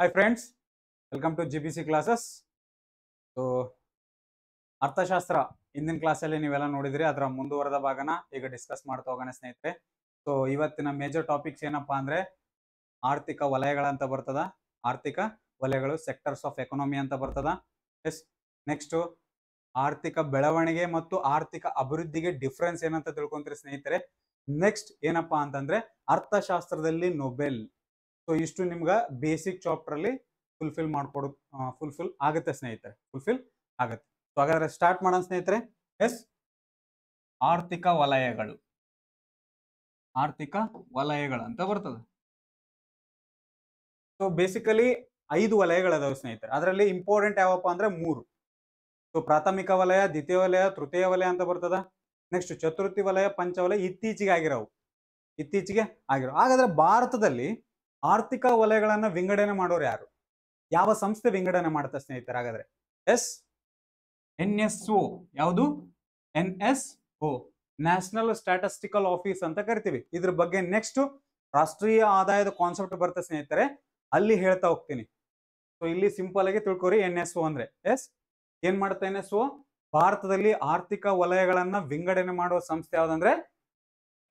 hi friends welcome to G B C classes so ಅರ್ಥಶಾಸ್ತ್ರ ಹಿಂದಿನ ಕ್ಲಾಸಲ್ಲಿ ನೀವೆಲ್ಲ ನೋಡಿದ್ರಿ ಅದರ ಮುಂದುವರೆದ ಭಾಗನ ಈಗ ಡಿಸ್ಕಸ್ ಮಾಡ್ತಾ ಹೋಗೋಣ ಸ್ನೇಹಿತರೆ ಸೊ ಇವತ್ತಿನ ಮೇಜರ್ ಟಾಪಿಕ್ಸ್ ಏನಪ್ಪಾ ಅಂದರೆ ಆರ್ಥಿಕ ವಲಯಗಳಂತ ಬರ್ತದ ಆರ್ಥಿಕ ವಲಯಗಳು ಸೆಕ್ಟರ್ಸ್ ಆಫ್ ಎಕನಾಮಿ ಅಂತ ಬರ್ತದ ಎಸ್ ನೆಕ್ಸ್ಟು ಆರ್ಥಿಕ ಬೆಳವಣಿಗೆ ಮತ್ತು ಆರ್ಥಿಕ ಅಭಿವೃದ್ಧಿಗೆ ಡಿಫ್ರೆನ್ಸ್ ಏನಂತ ತಿಳ್ಕೊಂತೀರಿ ಸ್ನೇಹಿತರೆ ನೆಕ್ಸ್ಟ್ ಏನಪ್ಪಾ ಅಂತಂದ್ರೆ ಅರ್ಥಶಾಸ್ತ್ರದಲ್ಲಿ ನೊಬೆಲ್ ಸೊ ಇಷ್ಟು ನಿಮ್ಗೆ ಬೇಸಿಕ್ ಚಾಪ್ಟ್ರಲ್ಲಿ ಫುಲ್ಫಿಲ್ ಮಾಡ್ಕೊಡು ಫುಲ್ಫಿಲ್ ಆಗುತ್ತೆ ಸ್ನೇಹಿತರೆ ಫುಲ್ಫಿಲ್ ಆಗುತ್ತೆ ಸೊ ಹಾಗಾದ್ರೆ ಸ್ಟಾರ್ಟ್ ಮಾಡೋಣ ಸ್ನೇಹಿತರೆ ಎಸ್ ಆರ್ಥಿಕ ವಲಯಗಳು ಆರ್ಥಿಕ ವಲಯಗಳು ಅಂತ ಬರ್ತದೆ ಸೊ ಬೇಸಿಕಲಿ ಐದು ವಲಯಗಳದಾವೆ ಸ್ನೇಹಿತರೆ ಅದರಲ್ಲಿ ಇಂಪಾರ್ಟೆಂಟ್ ಯಾವಪ್ಪ ಅಂದ್ರೆ ಮೂರು ಸೊ ಪ್ರಾಥಮಿಕ ವಲಯ ದ್ವಿತೀಯ ವಲಯ ತೃತೀಯ ವಲಯ ಅಂತ ಬರ್ತದ ನೆಕ್ಸ್ಟ್ ಚತುರ್ಥಿ ವಲಯ ಪಂಚವಲಯ ಇತ್ತೀಚೆಗೆ ಆಗಿರೋವು ಇತ್ತೀಚೆಗೆ ಆಗಿರೋ ಹಾಗಾದ್ರೆ ಭಾರತದಲ್ಲಿ ಆರ್ಥಿಕ ವಲಯಗಳನ್ನ ವಿಂಗಡಣೆ ಮಾಡೋರು ಯಾರು ಯಾವ ಸಂಸ್ಥೆ ವಿಂಗಡಣೆ ಮಾಡ್ತಾ ಸ್ನೇಹಿತರಾಗಾದ್ರೆ ಎಸ್ ಎನ್ ಎಸ್ ಓ ಯಾವುದು N S O national statistical office ಅಂತ ಕರಿತೀವಿ ಇದ್ರ ಬಗ್ಗೆ ನೆಕ್ಸ್ಟ್ ರಾಷ್ಟ್ರೀಯ ಆದಾಯದ ಕಾನ್ಸೆಪ್ಟ್ ಬರುತ್ತೆ ಸ್ನೇಹಿತರೆ ಅಲ್ಲಿ ಹೇಳ್ತಾ ಹೋಗ್ತೀನಿ ಸೊ ಇಲ್ಲಿ ಸಿಂಪಲ್ ಆಗಿ ತಿಳ್ಕೊರಿ ಎನ್ ಎಸ್ ಓ ಅಂದ್ರೆ ಎಸ್ ಏನ್ ಮಾಡುತ್ತೆ ಎನ್ ಎಸ್ ಒ ಭಾರತದಲ್ಲಿ ಆರ್ಥಿಕ ವಲಯಗಳನ್ನ ವಿಂಗಡಣೆ ಮಾಡುವ ಸಂಸ್ಥೆ ಯಾವ್ದಂದ್ರೆ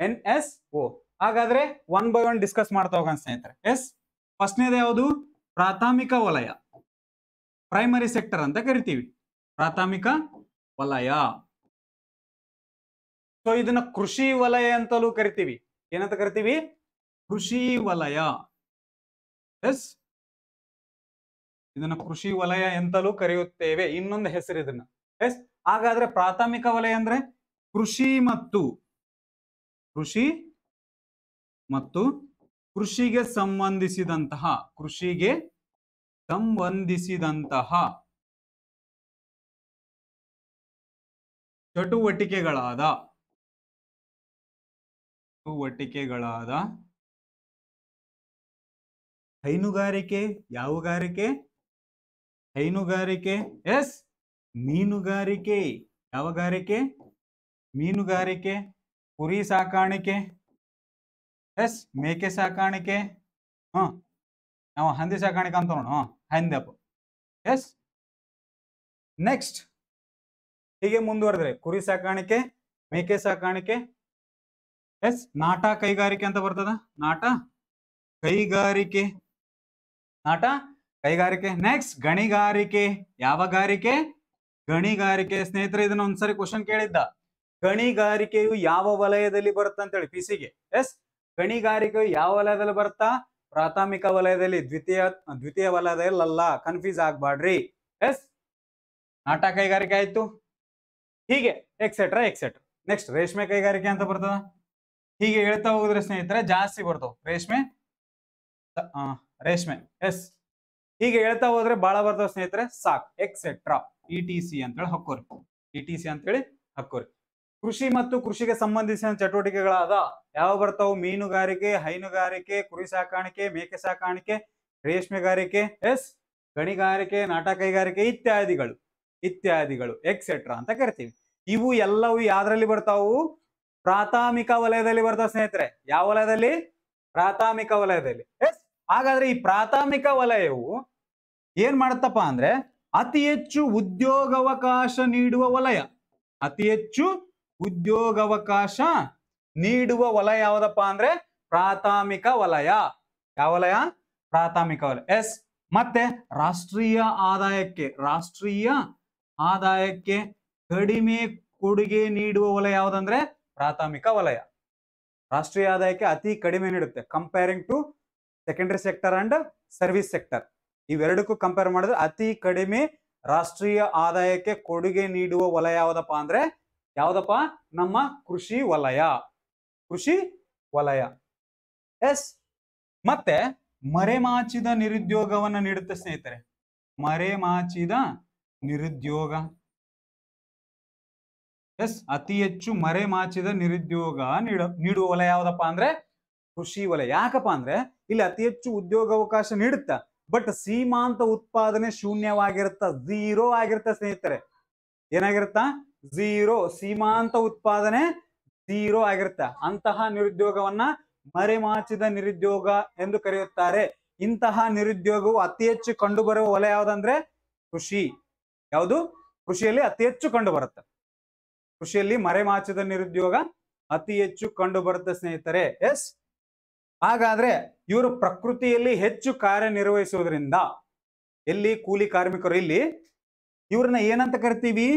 ಎನ್ ಎಸ್ ಒ ಹಾಗಾದ್ರೆ ಒನ್ ಬೈ ಒನ್ ಡಿಸ್ಕಸ್ ಮಾಡ್ತಾ ಹೋಗೋಣ ಸ್ನೇಹಿತರೆ ಎಸ್ ಫಸ್ಟ್ನೇದು ಯಾವುದು ಪ್ರಾಥಮಿಕ ವಲಯ ಪ್ರೈಮರಿ ಸೆಕ್ಟರ್ ಅಂತ ಕರಿತೀವಿ ಪ್ರಾಥಮಿಕ ವಲಯ ಸೊ ಇದನ್ನ ಕೃಷಿ ವಲಯ ಅಂತಲೂ ಕರಿತೀವಿ ಏನಂತ ಕರಿತೀವಿ ಕೃಷಿ ವಲಯ ಎಸ್ ಇದನ್ನ ಕೃಷಿ ವಲಯ ಎಂತಲೂ ಕರೆಯುತ್ತೇವೆ ಇನ್ನೊಂದು ಹೆಸರು ಇದನ್ನ ಎಸ್ ಹಾಗಾದ್ರೆ ಪ್ರಾಥಮಿಕ ವಲಯ ಅಂದ್ರೆ ಕೃಷಿ ಮತ್ತು ಕೃಷಿ ಮತ್ತು ಕೃಷಿಗೆ ಸಂಬಂಧಿಸಿದಂತಹ ಕೃಷಿಗೆ ಸಂಬಂಧಿಸಿದಂತಹ ಚಟುವಟಿಕೆಗಳಾದ ಚಟುವಟಿಕೆಗಳಾದ ಹೈನುಗಾರಿಕೆ ಯಾವಗಾರಿಕೆ ಹೈನುಗಾರಿಕೆ ಎಸ್ ಮೀನುಗಾರಿಕೆ ಯಾವಗಾರಿಕೆ ಮೀನುಗಾರಿಕೆ ಕುರಿ ಸಾಕಾಣಿಕೆ ಎಸ್ ಮೇಕೆ ಸಾಕಾಣಿಕೆ ಹಾ ನಾವು ಹಂದಿ ಸಾಕಾಣಿಕೆ ಅಂತ ನೋಡೋಣ ಅಪ್ಪ ಎಸ್ ನೆಕ್ಸ್ಟ್ ಹೀಗೆ ಮುಂದುವರೆದ್ರೆ ಕುರಿ ಸಾಕಾಣಿಕೆ ಮೇಕೆ ಸಾಕಾಣಿಕೆ ಎಸ್ ನಾಟ ಕೈಗಾರಿಕೆ ಅಂತ ಬರ್ತದ ನಾಟ ಕೈಗಾರಿಕೆ ನಾಟ ಕೈಗಾರಿಕೆ ನೆಕ್ಸ್ಟ್ ಗಣಿಗಾರಿಕೆ ಯಾವ ಗಾರಿಕೆ ಗಣಿಗಾರಿಕೆ ಸ್ನೇಹಿತರೆ ಇದನ್ನ ಒಂದ್ಸರಿ ಕ್ವಶನ್ ಕೇಳಿದ್ದ ಗಣಿಗಾರಿಕೆಯು ಯಾವ ವಲಯದಲ್ಲಿ ಬರುತ್ತೆ ಅಂತೇಳಿ ಪಿಸಿಗೆ ಎಸ್ ಗಣಿಗಾರಿಕೆ ಯಾವ ವಲಯದಲ್ಲಿ ಬರ್ತಾ ಪ್ರಾಥಮಿಕ ವಲಯದಲ್ಲಿ ದ್ವಿತೀಯ ದ್ವಿತೀಯ ಅಲ್ಲ ಕನ್ಫ್ಯೂಸ್ ಆಗ್ಬಾಡ್ರಿ ಎಸ್ ನಾಟ ಕೈಗಾರಿಕೆ ಆಯ್ತು ಹೀಗೆ ಎಕ್ಸೆಟ್ರಾ ಎಕ್ಸೆಟ್ರಾ ನೆಕ್ಸ್ಟ್ ರೇಷ್ಮೆ ಕೈಗಾರಿಕೆ ಅಂತ ಬರ್ತದ ಹೀಗೆ ಹೇಳ್ತಾ ಹೋಗಿದ್ರೆ ಸ್ನೇಹಿತರೆ ಜಾಸ್ತಿ ಬರ್ತಾವ ರೇಷ್ಮೆ ರೇಷ್ಮೆ ಎಸ್ ಹೀಗೆ ಹೇಳ್ತಾ ಹೋದ್ರೆ ಬಹಳ ಬರ್ತಾವ ಸ್ನೇಹಿತರೆ ಸಾಕ್ ಎಕ್ಸೆಟ್ರಾ ಇ ಟಿ ಸಿ ಅಂತೇಳಿ ಹಕ್ಕೋರಿ ಇ e ಟಿ ಸಿ ಅಂತೇಳಿ ಹಕ್ಕೋರಿ ಕೃಷಿ ಮತ್ತು ಕೃಷಿಗೆ ಸಂಬಂಧಿಸಿದ ಚಟುವಟಿಕೆಗಳಾದ ಯಾವ ಬರ್ತಾವು ಮೀನುಗಾರಿಕೆ ಹೈನುಗಾರಿಕೆ ಕುರಿ ಸಾಕಾಣಿಕೆ ಮೇಕೆ ಸಾಕಾಣಿಕೆ ರೇಷ್ಮೆಗಾರಿಕೆ ಎಸ್ ಗಣಿಗಾರಿಕೆ ನಾಟ ಕೈಗಾರಿಕೆ ಇತ್ಯಾದಿಗಳು ಇತ್ಯಾದಿಗಳು ಎಕ್ಸೆಟ್ರಾ ಅಂತ ಕರಿತೀವಿ ಇವು ಎಲ್ಲವೂ ಯಾವ್ದ್ರಲ್ಲಿ ಬರ್ತಾವು ಪ್ರಾಥಮಿಕ ವಲಯದಲ್ಲಿ ಬರ್ತಾವ ಸ್ನೇಹಿತರೆ ಯಾವ ವಲಯದಲ್ಲಿ ಪ್ರಾಥಮಿಕ ವಲಯದಲ್ಲಿ ಎಸ್ ಹಾಗಾದ್ರೆ ಈ ಪ್ರಾಥಮಿಕ ವಲಯವು ಏನ್ ಮಾಡುತ್ತಪ್ಪ ಅಂದ್ರೆ ಅತಿ ಹೆಚ್ಚು ಉದ್ಯೋಗಾವಕಾಶ ನೀಡುವ ವಲಯ ಅತಿ ಹೆಚ್ಚು ಉದ್ಯೋಗಾವಕಾಶ ನೀಡುವ ವಲಯ ಯಾವ್ದಪ್ಪ ಅಂದ್ರೆ ಪ್ರಾಥಮಿಕ ವಲಯ ಯಾವ ವಲಯ ಪ್ರಾಥಮಿಕ ವಲಯ ಎಸ್ ಮತ್ತೆ ರಾಷ್ಟ್ರೀಯ ಆದಾಯಕ್ಕೆ ರಾಷ್ಟ್ರೀಯ ಆದಾಯಕ್ಕೆ ಕಡಿಮೆ ಕೊಡುಗೆ ನೀಡುವ ವಲಯ ಯಾವ್ದಂದ್ರೆ ಪ್ರಾಥಮಿಕ ವಲಯ ರಾಷ್ಟ್ರೀಯ ಆದಾಯಕ್ಕೆ ಅತಿ ಕಡಿಮೆ ನೀಡುತ್ತೆ comparing to secondary sector and service sector ಇವೆರಡಕ್ಕೂ ಕಂಪೇರ್ ಮಾಡಿದ್ರೆ ಅತಿ ಕಡಿಮೆ ರಾಷ್ಟ್ರೀಯ ಆದಾಯಕ್ಕೆ ಕೊಡುಗೆ ನೀಡುವ ವಲಯ ಯಾವ್ದಪ್ಪ ಅಂದ್ರೆ ಯಾವ್ದಪ್ಪ ನಮ್ಮ ಕೃಷಿ ವಲಯ ಕೃಷಿ ವಲಯ ಎಸ್ ಮತ್ತೆ ಮರೆಮಾಚಿದ ನಿರುದ್ಯೋಗವನ್ನ ನೀಡುತ್ತೆ ಸ್ನೇಹಿತರೆ ಮರೆಮಾಚಿದ ನಿರುದ್ಯೋಗ ಎಸ್ ಅತಿ ಹೆಚ್ಚು ಮರೆಮಾಚಿದ ನಿರುದ್ಯೋಗ ನೀಡ ನೀಡುವ ವಲಯ ಯಾವ್ದಪ್ಪ ಅಂದ್ರೆ ಕೃಷಿ ವಲಯ ಯಾಕಪ್ಪ ಅಂದ್ರೆ ಇಲ್ಲಿ ಅತಿ ಹೆಚ್ಚು ಉದ್ಯೋಗಾವಕಾಶ ನೀಡುತ್ತ ಬಟ್ ಸೀಮಾಂತ ಉತ್ಪಾದನೆ ಶೂನ್ಯವಾಗಿರುತ್ತ ಝೀರೋ ಆಗಿರುತ್ತ ಸ್ನೇಹಿತರೆ ಏನಾಗಿರುತ್ತ ಝೀರೋ ಸೀಮಾಂತ ಉತ್ಪಾದನೆ ಝೀರೋ ಆಗಿರುತ್ತೆ ಅಂತಹ ನಿರುದ್ಯೋಗವನ್ನ ಮರೆಮಾಚಿದ ನಿರುದ್ಯೋಗ ಎಂದು ಕರೆಯುತ್ತಾರೆ ಇಂತಹ ನಿರುದ್ಯೋಗವು ಅತಿ ಹೆಚ್ಚು ಕಂಡುಬರುವ ವಲಯ ಯಾವುದಂದ್ರೆ ಕೃಷಿ ಯಾವುದು ಕೃಷಿಯಲ್ಲಿ ಅತಿ ಹೆಚ್ಚು ಕಂಡು ಬರುತ್ತೆ ಕೃಷಿಯಲ್ಲಿ ಮರೆಮಾಚಿದ ನಿರುದ್ಯೋಗ ಅತಿ ಹೆಚ್ಚು ಕಂಡು ಬರುತ್ತೆ ಸ್ನೇಹಿತರೆ ಎಸ್ ಹಾಗಾದ್ರೆ ಇವರು ಪ್ರಕೃತಿಯಲ್ಲಿ ಹೆಚ್ಚು ಕಾರ್ಯನಿರ್ವಹಿಸುವುದರಿಂದ ಎಲ್ಲಿ ಕೂಲಿ ಕಾರ್ಮಿಕರು ಇಲ್ಲಿ ಇವ್ರನ್ನ ಏನಂತ ಕರಿತೀವಿ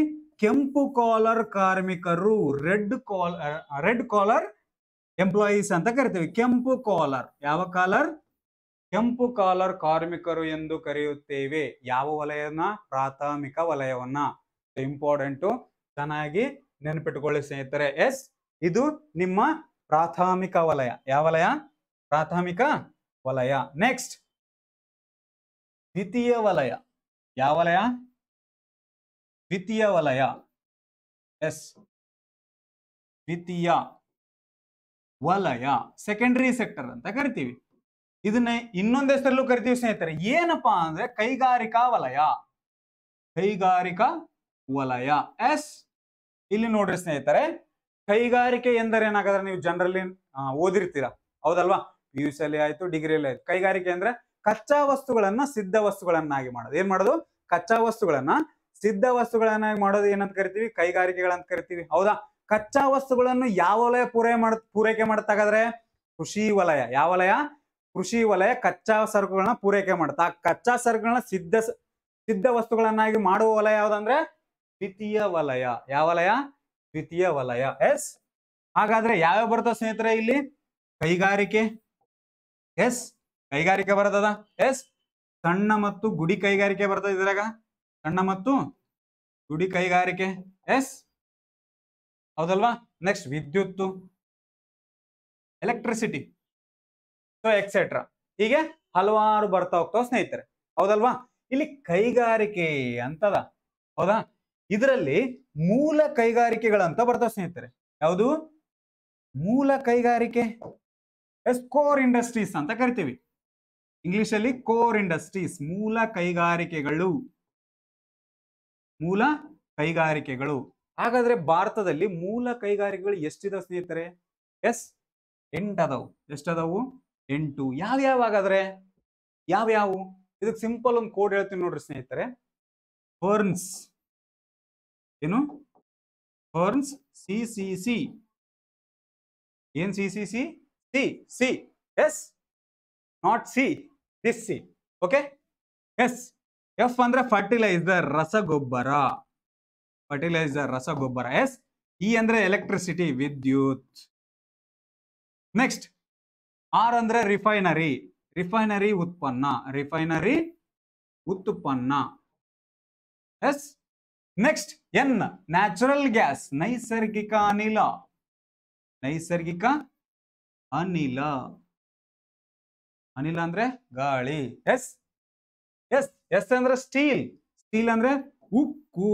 ಕೆಂಪು ಕಾಲರ್ ಕಾರ್ಮಿಕರು ರೆಡ್ ಕಾಲ ರೆಡ್ ಕಾಲರ್ ಎಂಪ್ಲಾಯೀಸ್ ಅಂತ ಕರಿತೀವಿ ಕೆಂಪು ಕಾಲರ್ ಯಾವ ಕಾಲರ್ ಕೆಂಪು ಕಾಲರ್ ಕಾರ್ಮಿಕರು ಎಂದು ಕರೆಯುತ್ತೇವೆ ಯಾವ ವಲಯನ ಪ್ರಾಥಮಿಕ ವಲಯವನ್ನ ಇಂಪಾರ್ಟೆಂಟು ಚೆನ್ನಾಗಿ ನೆನಪಿಟ್ಟುಕೊಳ್ಳಿ ಸ್ನೇಹಿತರೆ ಎಸ್ ಇದು ನಿಮ್ಮ ಪ್ರಾಥಮಿಕ ವಲಯ ಯಾವ ವಲಯ ಪ್ರಾಥಮಿಕ ವಲಯ ನೆಕ್ಸ್ಟ್ ದ್ವಿತೀಯ ವಲಯ ಯಾವ ವಲಯ ದ್ವಿತೀಯ ವಲಯ ಎಸ್ ದ್ವಿತೀಯ ವಲಯ ಸೆಕೆಂಡರಿ ಸೆಕ್ಟರ್ ಅಂತ ಕರಿತೀವಿ ಇದನ್ನ ಇನ್ನೊಂದು ಹೆಸರಲ್ಲೂ ಕರಿತೀವಿ ಸ್ನೇಹಿತರೆ ಏನಪ್ಪಾ ಅಂದ್ರೆ ಕೈಗಾರಿಕಾ ವಲಯ ಕೈಗಾರಿಕಾ ವಲಯ ಎಸ್ ಇಲ್ಲಿ ನೋಡ್ರಿ ಸ್ನೇಹಿತರೆ ಕೈಗಾರಿಕೆ ಎಂದರೆ ಏನಾಗಾದ್ರೆ ನೀವು ಜನರಲ್ಲಿ ಓದಿರ್ತೀರಾ ಹೌದಲ್ವಾ ಪಿ ಯು ಸಿ ಆಯ್ತು ಡಿಗ್ರಿಯಲ್ಲಿ ಆಯ್ತು ಕೈಗಾರಿಕೆ ಅಂದ್ರೆ ಕಚ್ಚಾ ವಸ್ತುಗಳನ್ನ ಸಿದ್ಧ ವಸ್ತುಗಳನ್ನಾಗಿ ಮಾಡೋದು ಏನ್ ಮಾಡೋದು ಕಚ್ಚಾ ವಸ್ತುಗಳನ್ನ ಸಿದ್ಧ ವಸ್ತುಗಳನ್ನಾಗಿ ಮಾಡೋದು ಏನಂತ ಕರಿತೀವಿ ಕೈಗಾರಿಕೆಗಳಂತ ಕರಿತೀವಿ ಹೌದಾ ಕಚ್ಚಾ ವಸ್ತುಗಳನ್ನು ಯಾವ ವಲಯ ಪೂರೈ ಮಾಡ ಪೂರೈಕೆ ಮಾಡತ್ತಾಗಾದ್ರೆ ಕೃಷಿ ವಲಯ ಯಾವ ವಲಯ ಕೃಷಿ ವಲಯ ಕಚ್ಚಾ ಸರಕುಗಳನ್ನ ಪೂರೈಕೆ ಮಾಡುತ್ತೆ ಆ ಕಚ್ಚಾ ಸರಕುಗಳನ್ನ ಸಿದ್ಧ ಸಿದ್ಧ ವಸ್ತುಗಳನ್ನಾಗಿ ಮಾಡುವ ವಲಯ ಯಾವ್ದಂದ್ರೆ ದ್ವಿತೀಯ ವಲಯ ಯಾವ ವಲಯ ದ್ವಿತೀಯ ವಲಯ ಎಸ್ ಹಾಗಾದ್ರೆ ಯಾವ್ಯಾವ ಬರ್ತದ ಸ್ನೇಹಿತರೆ ಇಲ್ಲಿ ಕೈಗಾರಿಕೆ ಎಸ್ ಕೈಗಾರಿಕೆ ಬರ್ತದ ಎಸ್ ಸಣ್ಣ ಮತ್ತು ಗುಡಿ ಕೈಗಾರಿಕೆ ಬರ್ತದ ಇದ್ರಾಗ ಸಣ್ಣ ಮತ್ತು ಗುಡಿ ಕೈಗಾರಿಕೆ ಎಸ್ ಹೌದಲ್ವಾ ನೆಕ್ಸ್ಟ್ ವಿದ್ಯುತ್ತು ಎಲೆಕ್ಟ್ರಿಸಿಟಿ ಸೊ ಎಕ್ಸೆಟ್ರಾ ಹೀಗೆ ಹಲವಾರು ಬರ್ತಾ ಹೋಗ್ತಾವ ಸ್ನೇಹಿತರೆ ಹೌದಲ್ವಾ ಇಲ್ಲಿ ಕೈಗಾರಿಕೆ ಅಂತದ ಹೌದಾ ಇದರಲ್ಲಿ ಮೂಲ ಕೈಗಾರಿಕೆಗಳಂತ ಬರ್ತಾವ ಸ್ನೇಹಿತರೆ ಯಾವುದು ಮೂಲ ಕೈಗಾರಿಕೆ ಎಸ್ ಕೋರ್ ಇಂಡಸ್ಟ್ರೀಸ್ ಅಂತ ಕರಿತೀವಿ ಇಂಗ್ಲಿಷಲ್ಲಿ ಕೋರ್ ಇಂಡಸ್ಟ್ರೀಸ್ ಮೂಲ ಕೈಗಾರಿಕೆಗಳು ಮೂಲ ಕೈಗಾರಿಕೆಗಳು ಹಾಗಾದ್ರೆ ಭಾರತದಲ್ಲಿ ಮೂಲ ಕೈಗಾರಿಕೆಗಳು ಎಷ್ಟಿದಾವೆ ಸ್ನೇಹಿತರೆ ಎಸ್ ಎಂಟದವು ಎಷ್ಟದವು ಎಂಟು ಯಾವ್ಯಾವ ಹಾಗಾದ್ರೆ ಯಾವ್ಯಾವು ಇದಕ್ಕೆ ಸಿಂಪಲ್ ಒಂದು ಕೋಡ್ ಹೇಳ್ತೀನಿ ನೋಡ್ರಿ ಸ್ನೇಹಿತರೆ ಫರ್ನ್ಸ್ ಏನು ಫರ್ನ್ಸ್ ಸಿ ಸಿ ಸಿ ಏನ್ C C C C C yes not C this C okay yes F ಅಂದ್ರೆ ಫರ್ಟಿಲೈಸರ್ ರಸಗೊಬ್ಬರ ಫರ್ಟಿಲೈಸರ್ ರಸಗೊಬ್ಬರ ಎಸ್ ಇ e ಅಂದ್ರೆ ಎಲೆಕ್ಟ್ರಿಸಿಟಿ ವಿದ್ಯುತ್ ನೆಕ್ಸ್ಟ್ ಆರ್ ಅಂದ್ರೆ ರಿಫೈನರಿ ರಿಫೈನರಿ ಉತ್ಪನ್ನ ರಿಫೈನರಿ ಉತ್ಪನ್ನ yes next N natural gas ನೈಸರ್ಗಿಕ ಅನಿಲ ನೈಸರ್ಗಿಕ ಅನಿಲ ಅನಿಲ ಅಂದ್ರೆ ಗಾಳಿ ಎಸ್ ಎಸ್ ಎಸ್ ಅಂದ್ರೆ ಸ್ಟೀಲ್ ಸ್ಟೀಲ್ ಅಂದ್ರೆ ಉಕ್ಕು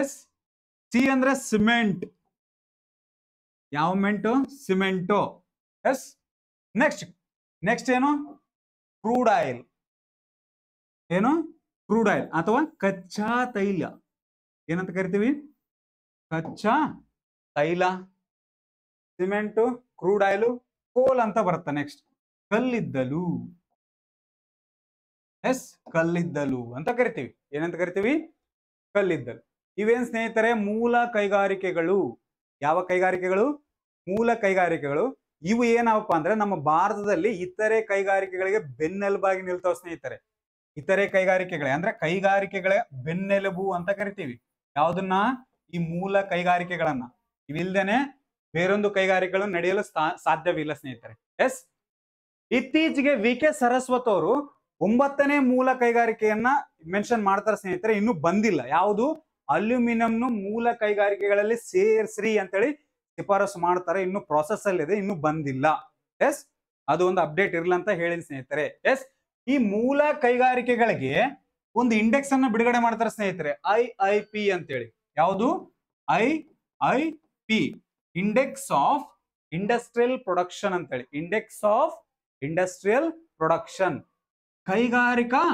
ಎಸ್ ಸಿ ಅಂದ್ರೆ ಸಿಮೆಂಟ್ ಯಾವ ಮೆಂಟು ಸಿಮೆಂಟು ಎಸ್ ನೆಕ್ಸ್ಟ್ ನೆಕ್ಸ್ಟ್ ಏನು ಕ್ರೂಡ್ ಆಯಿಲ್ ಏನು ಕ್ರೂಡ್ ಆಯಿಲ್ ಅಥವಾ ಕಚ್ಚಾ ತೈಲ ಏನಂತ ಕರಿತೀವಿ ಕಚ್ಚಾ ತೈಲ ಸಿಮೆಂಟು ಕ್ರೂಡ್ ಆಯಿಲು ಕೋಲ್ ಅಂತ ಬರುತ್ತೆ ನೆಕ್ಸ್ಟ್ ಕಲ್ಲಿದ್ದಲು ಎಸ್ ಕಲ್ಲಿದ್ದಲು ಅಂತ ಕರಿತೀವಿ ಏನಂತ ಕರಿತೀವಿ ಕಲ್ಲಿದ್ದಲು ಇವೇನ್ ಸ್ನೇಹಿತರೆ ಮೂಲ ಕೈಗಾರಿಕೆಗಳು ಯಾವ ಕೈಗಾರಿಕೆಗಳು ಮೂಲ ಕೈಗಾರಿಕೆಗಳು ಇವು ಏನಪ್ಪ ಅಂದ್ರೆ ನಮ್ಮ ಭಾರತದಲ್ಲಿ ಇತರೆ ಕೈಗಾರಿಕೆಗಳಿಗೆ ಬೆನ್ನೆಲುಬಾಗಿ ನಿಲ್ತಾವ ಸ್ನೇಹಿತರೆ ಇತರೆ ಕೈಗಾರಿಕೆಗಳೇ ಅಂದ್ರೆ ಕೈಗಾರಿಕೆಗಳ ಬೆನ್ನೆಲುಬು ಅಂತ ಕರಿತೀವಿ ಯಾವ್ದನ್ನ ಈ ಮೂಲ ಕೈಗಾರಿಕೆಗಳನ್ನ ಇವಿಲ್ದೇನೆ ಬೇರೊಂದು ಕೈಗಾರಿಕೆಗಳು ನಡೆಯಲು ಸಾಧ್ಯವಿಲ್ಲ ಸ್ನೇಹಿತರೆ ಎಸ್ ಇತ್ತೀಚೆಗೆ ವಿ ಕೆ ಸರಸ್ವತ್ ಅವರು ಒಂಬತ್ತನೇ ಮೂಲ ಕೈಗಾರಿಕೆಯನ್ನ ಮೆನ್ಷನ್ ಮಾಡ್ತಾರೆ ಸ್ನೇಹಿತರೆ ಇನ್ನು ಬಂದಿಲ್ಲ ಯಾವುದು ಅಲ್ಯೂಮಿನಿಯಂನು ಮೂಲ ಕೈಗಾರಿಕೆಗಳಲ್ಲಿ ಸೇರ್ಸ್ರಿ ಅಂತೇಳಿ ಶಿಫಾರಸು ಮಾಡ್ತಾರೆ ಇನ್ನು ಪ್ರೊಸೆಸ್ ಅಲ್ಲಿ ಇದೆ ಇನ್ನು ಬಂದಿಲ್ಲ ಎಸ್ ಅದು ಒಂದು ಅಪ್ಡೇಟ್ ಇರಲ್ಲ ಅಂತ ಹೇಳಿದ ಸ್ನೇಹಿತರೆ ಎಸ್ ಈ ಮೂಲ ಕೈಗಾರಿಕೆಗಳಿಗೆ ಒಂದು ಇಂಡೆಕ್ಸ್ ಅನ್ನ ಬಿಡುಗಡೆ ಮಾಡ್ತಾರೆ ಸ್ನೇಹಿತರೆ ಐ ಐ ಪಿ ಅಂತೇಳಿ ಯಾವುದು I I P index of industrial production ಅಂತೇಳಿ ಇಂಡೆಕ್ಸ್ ಆಫ್ ಇಂಡಸ್ಟ್ರಿಯಲ್ ಪ್ರೊಡಕ್ಷನ್ ಕೈಗಾರಿಕಾ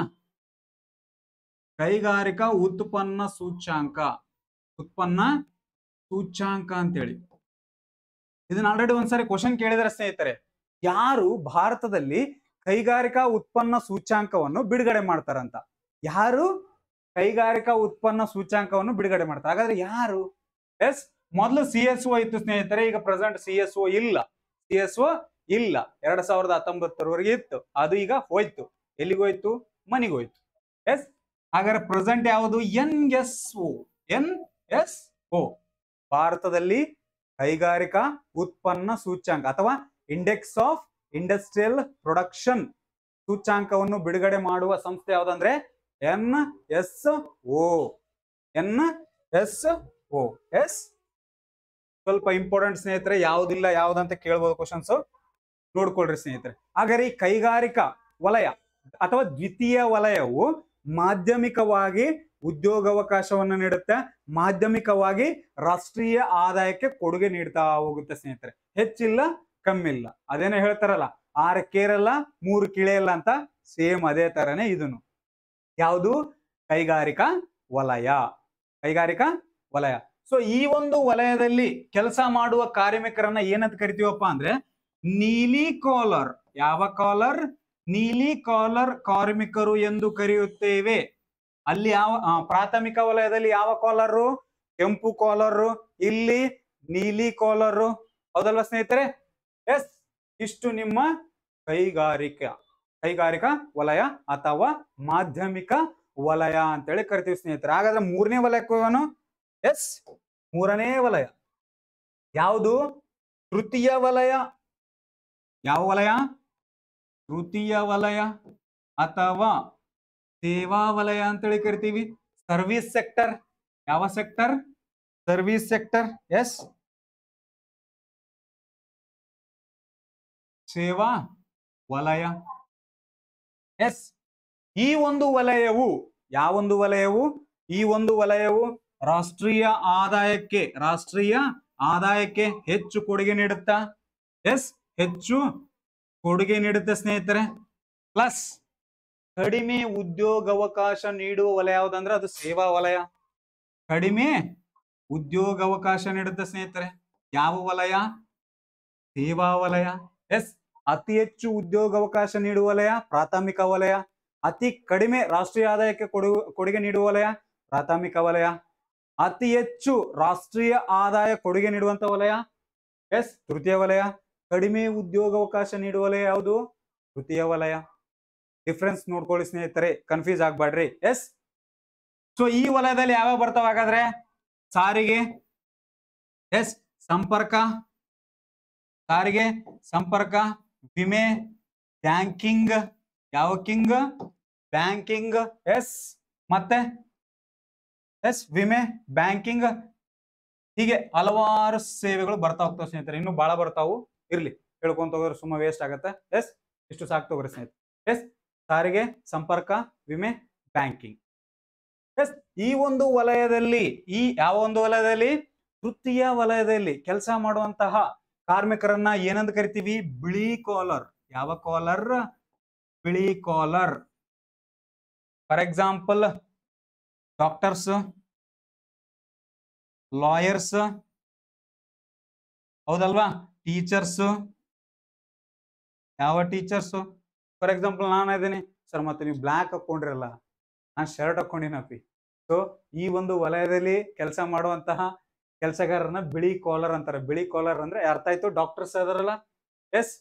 ಕೈಗಾರಿಕಾ ಉತ್ಪನ್ನ ಸೂಚ್ಯಾಂಕ ಉತ್ಪನ್ನ ಸೂಚ್ಯಾಂಕ ಅಂತೇಳಿ ಇದನ್ನ ಆಲ್ರೆಡಿ ಒಂದ್ಸರಿ ಕ್ವಶನ್ ಕೇಳಿದರೆ ಸ್ನೇಹಿತರೆ ಯಾರು ಭಾರತದಲ್ಲಿ ಕೈಗಾರಿಕಾ ಉತ್ಪನ್ನ ಸೂಚ್ಯಾಂಕವನ್ನು ಬಿಡುಗಡೆ ಮಾಡ್ತಾರಂತ ಯಾರು ಕೈಗಾರಿಕಾ ಉತ್ಪನ್ನ ಸೂಚ್ಯಾಂಕವನ್ನು ಬಿಡುಗಡೆ ಮಾಡ್ತಾರೆ ಹಾಗಾದ್ರೆ ಯಾರು ಎಸ್ ಮೊದಲು ಸಿ ಎಸ್ ಒ ಇತ್ತು ಸ್ನೇಹಿತರೆ ಈಗ ಪ್ರೆಸೆಂಟ್ ಸಿ ಎಸ್ ಒ ಇಲ್ಲ ಸಿ ಎಸ್ ಒ ಇಲ್ಲ ಎರಡ್ ಸಾವಿರದ ಹತ್ತೊಂಬತ್ತರವರೆಗೆ ಇತ್ತು ಅದು ಈಗ ಹೋಯ್ತು ಎಲ್ಲಿಗೋಯ್ತು ಹೋಯ್ತು ಎಸ್ ಹಾಗಾದ್ರೆ ಪ್ರೆಸೆಂಟ್ ಯಾವುದು N S O N S O ಭಾರತದಲ್ಲಿ ಕೈಗಾರಿಕಾ ಉತ್ಪನ್ನ ಸೂಚ್ಯಾಂಕ ಅಥವಾ ಇಂಡೆಕ್ಸ್ ಆಫ್ ಇಂಡಸ್ಟ್ರಿಯಲ್ ಪ್ರೊಡಕ್ಷನ್ ಸೂಚ್ಯಾಂಕವನ್ನು ಬಿಡುಗಡೆ ಮಾಡುವ ಸಂಸ್ಥೆ ಯಾವುದಂದ್ರೆ N S O N S O yes ಸ್ವಲ್ಪ ಇಂಪಾರ್ಟೆಂಟ್ ಸ್ನೇಹಿತರೆ ಯಾವುದಿಲ್ಲ ಯಾವುದಂತ ಕೇಳ್ಬೋದು ಕ್ವಶನ್ಸ್ ನೋಡ್ಕೊಳ್ರಿ ಸ್ನೇಹಿತರೆ ಹಾಗಾದ್ರೆ ಈ ಕೈಗಾರಿಕಾ ವಲಯ ಅಥವಾ ದ್ವಿತೀಯ ವಲಯವು ಮಾಧ್ಯಮಿಕವಾಗಿ ಉದ್ಯೋಗಾವಕಾಶವನ್ನು ನೀಡುತ್ತೆ ಮಾಧ್ಯಮಿಕವಾಗಿ ರಾಷ್ಟ್ರೀಯ ಆದಾಯಕ್ಕೆ ಕೊಡುಗೆ ನೀಡ್ತಾ ಹೋಗುತ್ತೆ ಸ್ನೇಹಿತರೆ ಹೆಚ್ಚಿಲ್ಲ ಕಮ್ಮಿಲ್ಲ ಅದೇನೋ ಹೇಳ್ತಾರಲ್ಲ ಆರು ಕೇರಲ್ಲ ಮೂರು ಕಿಳೆಯಲ್ಲ ಅಂತ ಸೇಮ್ ಅದೇ ತರನೇ ಇದನ್ನು ಯಾವುದು ಕೈಗಾರಿಕಾ ವಲಯ ಕೈಗಾರಿಕಾ ವಲಯ ಸೊ ಈ ಒಂದು ವಲಯದಲ್ಲಿ ಕೆಲಸ ಮಾಡುವ ಕಾರ್ಮಿಕರನ್ನ ಏನಂತ ಕರಿತೀವಪ್ಪ ಅಂದ್ರೆ ನೀಲಿ ಕಾಲರ್ ಯಾವ ಕಾಲರ್ ನೀಲಿ ಕಾಲರ್ ಕಾರ್ಮಿಕರು ಎಂದು ಕರೆಯುತ್ತೇವೆ ಅಲ್ಲಿ ಯಾವ ಪ್ರಾಥಮಿಕ ವಲಯದಲ್ಲಿ ಯಾವ ಕಾಲರು ಕೆಂಪು ಕಾಲರು ಇಲ್ಲಿ ನೀಲಿ ಕಾಲರು ಹೌದಲ್ವಾ ಸ್ನೇಹಿತರೆ ಎಸ್ ಇಷ್ಟು ನಿಮ್ಮ ಕೈಗಾರಿಕಾ ಕೈಗಾರಿಕಾ ವಲಯ ಅಥವಾ ಮಾಧ್ಯಮಿಕ ವಲಯ ಅಂತೇಳಿ ಕರಿತೀವಿ ಸ್ನೇಹಿತರೆ ಹಾಗಾದ್ರೆ ಮೂರನೇ ವಲಯಕ್ಕೆ ಹೋಗೋಣ ಎಸ್ ಮೂರನೇ ವಲಯ ಯಾವುದು ತೃತೀಯ ವಲಯ ಯಾವ ವಲಯ ತೃತೀಯ ವಲಯ ಅಥವಾ ಸೇವಾ ವಲಯ ಅಂತೇಳಿ ಕರಿತೀವಿ ಸರ್ವಿಸ್ ಸೆಕ್ಟರ್ ಯಾವ ಸೆಕ್ಟರ್ ಸರ್ವಿಸ್ ಸೆಕ್ಟರ್ ಎಸ್ ಸೇವಾ ವಲಯ ಎಸ್ ಈ ಒಂದು ವಲಯವು ಯಾವೊಂದು ವಲಯವು ಈ ಒಂದು ವಲಯವು ರಾಷ್ಟ್ರೀಯ ಆದಾಯಕ್ಕೆ ರಾಷ್ಟ್ರೀಯ ಆದಾಯಕ್ಕೆ ಹೆಚ್ಚು ಕೊಡುಗೆ ನೀಡುತ್ತಾ ಎಸ್ ಹೆಚ್ಚು ಕೊಡುಗೆ ನೀಡುತ್ತೆ ಸ್ನೇಹಿತರೆ ಪ್ಲಸ್ ಕಡಿಮೆ ಉದ್ಯೋಗಾವಕಾಶ ನೀಡುವ ವಲಯ ಯಾವ್ದಂದ್ರೆ ಅದು ಸೇವಾ ವಲಯ ಕಡಿಮೆ ಉದ್ಯೋಗಾವಕಾಶ ನೀಡುತ್ತೆ ಸ್ನೇಹಿತರೆ ಯಾವ ವಲಯ ಸೇವಾ ವಲಯ ಎಸ್ ಅತಿ ಹೆಚ್ಚು ಉದ್ಯೋಗಾವಕಾಶ ನೀಡುವ ವಲಯ ಪ್ರಾಥಮಿಕ ವಲಯ ಅತಿ ಕಡಿಮೆ ರಾಷ್ಟ್ರೀಯ ಆದಾಯಕ್ಕೆ ಕೊಡು ಕೊಡುಗೆ ನೀಡುವ ವಲಯ ಪ್ರಾಥಮಿಕ ವಲಯ ಅತಿ ಹೆಚ್ಚು ರಾಷ್ಟ್ರೀಯ ಆದಾಯ ಕೊಡುಗೆ ನೀಡುವಂತ ವಲಯ ಎಸ್ ತೃತೀಯ ವಲಯ ಕಡಿಮೆ ಉದ್ಯೋಗಾವಕಾಶ ನೀಡುವ ವಲಯ ಯಾವುದು ತೃತೀಯ ವಲಯ ಡಿಫ್ರೆನ್ಸ್ ನೋಡ್ಕೊಳ್ಳಿ ಸ್ನೇಹಿತರೆ ಕನ್ಫ್ಯೂಸ್ ಆಗ್ಬೇಡ್ರಿ ಎಸ್ ಸೊ ಈ ವಲಯದಲ್ಲಿ ಯಾವ್ಯಾವ ಬರ್ತಾವ ಹಾಗಾದ್ರೆ ಸಾರಿಗೆ ಎಸ್ ಸಂಪರ್ಕ ಸಾರಿಗೆ ಸಂಪರ್ಕ ವಿಮೆ ಬ್ಯಾಂಕಿಂಗ್ ಯಾವ ಕಿಂಗ್ ಬ್ಯಾಂಕಿಂಗ್ ಎಸ್ ಮತ್ತೆ ಎಸ್ ವಿಮೆ ಬ್ಯಾಂಕಿಂಗ್ ಹೀಗೆ ಹಲವಾರು ಸೇವೆಗಳು ಬರ್ತಾ ಹೋಗ್ತಾವ ಸ್ನೇಹಿತರೆ ಇನ್ನು ಬಹಳ ಬರ್ತಾವು ಇರಲಿ ಹೇಳ್ಕೊಂತ ಹೋಗೋರು ಸುಮ್ಮ ವೇಸ್ಟ್ ಆಗುತ್ತೆ ಎಸ್ ಇಷ್ಟು ಸಾಕು ತೊಗೊಳ್ರಿ ಸ್ನೇಹಿತರೆ ಎಸ್ ಸಾರಿಗೆ ಸಂಪರ್ಕ ವಿಮೆ ಬ್ಯಾಂಕಿಂಗ್ ಎಸ್ ಈ ಒಂದು ವಲಯದಲ್ಲಿ ಈ ಯಾವ ಒಂದು ವಲಯದಲ್ಲಿ ತೃತೀಯ ವಲಯದಲ್ಲಿ ಕೆಲಸ ಮಾಡುವಂತಹ ಕಾರ್ಮಿಕರನ್ನ ಏನಂದ್ ಕರಿತೀವಿ ಬಿಳಿ ಕಾಲರ್ ಯಾವ ಕಾಲರ್ ಬಿಳಿ collar for example doctors lawyers ಹೌದಲ್ವಾ ಟೀಚರ್ಸ್ ಯಾವ ಟೀಚರ್ಸು ಫಾರ್ ಎಕ್ಸಾಂಪಲ್ ನಾನು ಇದ್ದೀನಿ ಸರ್ ಮತ್ತೆ ನೀವು ಬ್ಲ್ಯಾಕ್ ಹಾಕೊಂಡಿರಲ್ಲ ನಾನು ಶರ್ಟ್ ಹಾಕೊಂಡಿನಪ್ಪಿ ಸೊ ಈ ಒಂದು ವಲಯದಲ್ಲಿ ಕೆಲಸ ಮಾಡುವಂತಹ ಕೆಲಸಗಾರರನ್ನ ಬಿಳಿ ಕಾಲರ್ ಅಂತಾರೆ ಬಿಳಿ ಕಾಲರ್ ಅಂದ್ರೆ ಅರ್ಥ ಆಯ್ತು ಡಾಕ್ಟರ್ಸ್ ಇದಾರಲ್ಲ ಎಸ್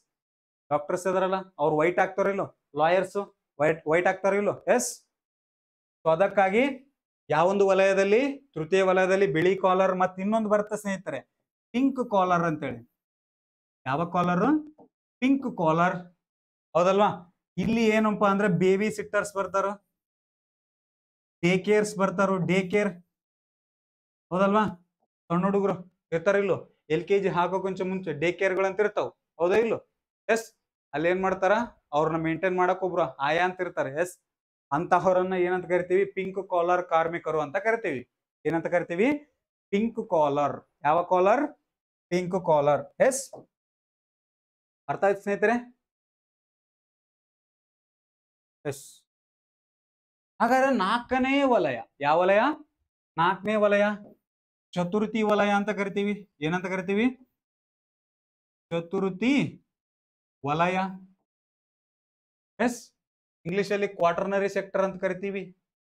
ಡಾಕ್ಟರ್ಸ್ ಇದಾರಲ್ಲ ಅವ್ರು ವೈಟ್ ಇಲ್ಲೋ ಲಾಯರ್ಸ್ ವೈಟ್ ವೈಟ್ ಇಲ್ಲೋ ಎಸ್ ಸೊ ಅದಕ್ಕಾಗಿ ಯಾವೊಂದು ವಲಯದಲ್ಲಿ ತೃತೀಯ ವಲಯದಲ್ಲಿ ಬಿಳಿ ಕಾಲರ್ ಮತ್ತೆ ಇನ್ನೊಂದು ಬರುತ್ತೆ ಸ್ನೇಹಿತರೆ ಪಿಂಕ್ ಕಾಲರ್ ಅಂತೇಳಿ ಯಾವ ಕಾಲರ್ ಪಿಂಕ್ ಕಾಲರ್ ಹೌದಲ್ವಾ ಇಲ್ಲಿ ಏನಪ್ಪ ಅಂದ್ರೆ ಬೇಬಿ ಸಿಟ್ಟರ್ಸ್ ಬರ್ತಾರ ಡೇ ಕೇರ್ಸ್ ಬರ್ತಾರೋ ಡೇ ಕೇರ್ ಹೌದಲ್ವಾ ಸಣ್ಣ ಹುಡುಗರು ಇರ್ತಾರ ಇಲ್ಲೋ ಎಲ್ ಕೆ ಜಿ ಹಾಕೋಕೊಂಚ ಮುಂಚೆ ಡೇ ಕೇರ್ಗಳು ಅಂತ ಇರ್ತಾವ ಹೌದಾ ಇಲ್ಲೋ ಎಸ್ ಅಲ್ಲಿ ಏನ್ ಮಾಡ್ತಾರ ಅವ್ರನ್ನ ಮೇಂಟೈನ್ ಮಾಡಕ್ ಒಬ್ರು ಆಯಾ ಅಂತ ಇರ್ತಾರೆ ಎಸ್ ಅಂತಹವರನ್ನ ಏನಂತ ಕರಿತೀವಿ ಪಿಂಕ್ ಕಾಲರ್ ಕಾರ್ಮಿಕರು ಅಂತ ಕರಿತೀವಿ ಏನಂತ ಕರಿತೀವಿ ಪಿಂಕ್ ಕಾಲರ್ ಯಾವ ಕಾಲರ್ ಪಿಂಕ್ ಕಾಲರ್ ಎಸ್ ಅರ್ಥ ಆಯ್ತು ಸ್ನೇಹಿತರೆ ಎಸ್ ಹಾಗಾದ್ರೆ ನಾಲ್ಕನೇ ವಲಯ ಯಾವ ವಲಯ ನಾಲ್ಕನೇ ವಲಯ ಚತುರ್ಥಿ ವಲಯ ಅಂತ ಕರಿತೀವಿ ಏನಂತ ಕರಿತೀವಿ ಚತುರ್ಥಿ ವಲಯ ಎಸ್ ಇಂಗ್ಲಿಷ್ ಅಲ್ಲಿ ಕ್ವಾರ್ಟರ್ನರಿ ಸೆಕ್ಟರ್ ಅಂತ ಕರಿತೀವಿ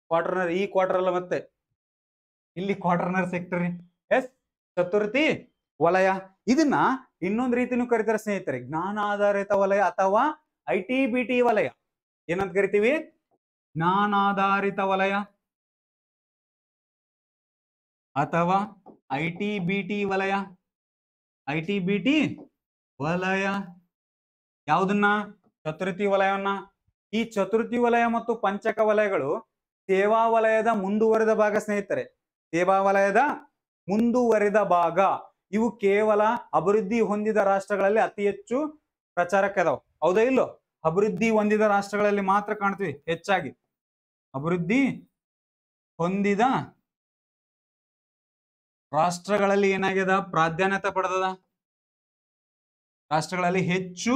ಕ್ವಾರ್ಟರ್ನರಿ ಈ ಕ್ವಾರ್ಟರ್ ಅಲ್ಲ ಮತ್ತೆ ಇಲ್ಲಿ ಕ್ವಾರ್ಟರ್ನರಿ ಸೆಕ್ಟರ್ ಎಸ್ ಚತುರ್ಥಿ ವಲಯ ಇದನ್ನ ಇನ್ನೊಂದು ರೀತಿನೂ ಕರೀತಾರೆ ಸ್ನೇಹಿತರೆ ಜ್ಞಾನ ಆಧಾರಿತ ವಲಯ ಅಥವಾ ಐ ಟಿ ಬಿ ಟಿ ವಲಯ ಏನಂತ ಕರಿತೀವಿ ಜ್ಞಾನಾಧಾರಿತ ವಲಯ ಅಥವಾ ಐ ಟಿ ಬಿ ಟಿ ವಲಯ ಐ ಟಿ ಬಿ ಟಿ ವಲಯ ಯಾವುದನ್ನ ಚತುರ್ಥಿ ವಲಯವನ್ನ ಈ ಚತುರ್ಥಿ ವಲಯ ಮತ್ತು ಪಂಚಕ ವಲಯಗಳು ಸೇವಾ ವಲಯದ ಮುಂದುವರೆದ ಭಾಗ ಸ್ನೇಹಿತರೆ ಸೇವಾ ವಲಯದ ಮುಂದುವರೆದ ಭಾಗ ಇವು ಕೇವಲ ಅಭಿವೃದ್ಧಿ ಹೊಂದಿದ ರಾಷ್ಟ್ರಗಳಲ್ಲಿ ಅತಿ ಹೆಚ್ಚು ಪ್ರಚಾರಕ್ಕೆ ಅದಾವ ಹೌದಾ ಇಲ್ಲೋ ಅಭಿವೃದ್ಧಿ ಹೊಂದಿದ ರಾಷ್ಟ್ರಗಳಲ್ಲಿ ಮಾತ್ರ ಕಾಣ್ತೀವಿ ಹೆಚ್ಚಾಗಿ ಅಭಿವೃದ್ಧಿ ಹೊಂದಿದ ರಾಷ್ಟ್ರಗಳಲ್ಲಿ ಏನಾಗ್ಯದ ಪ್ರಾಧಾನ್ಯತೆ ಪಡೆದದ ರಾಷ್ಟ್ರಗಳಲ್ಲಿ ಹೆಚ್ಚು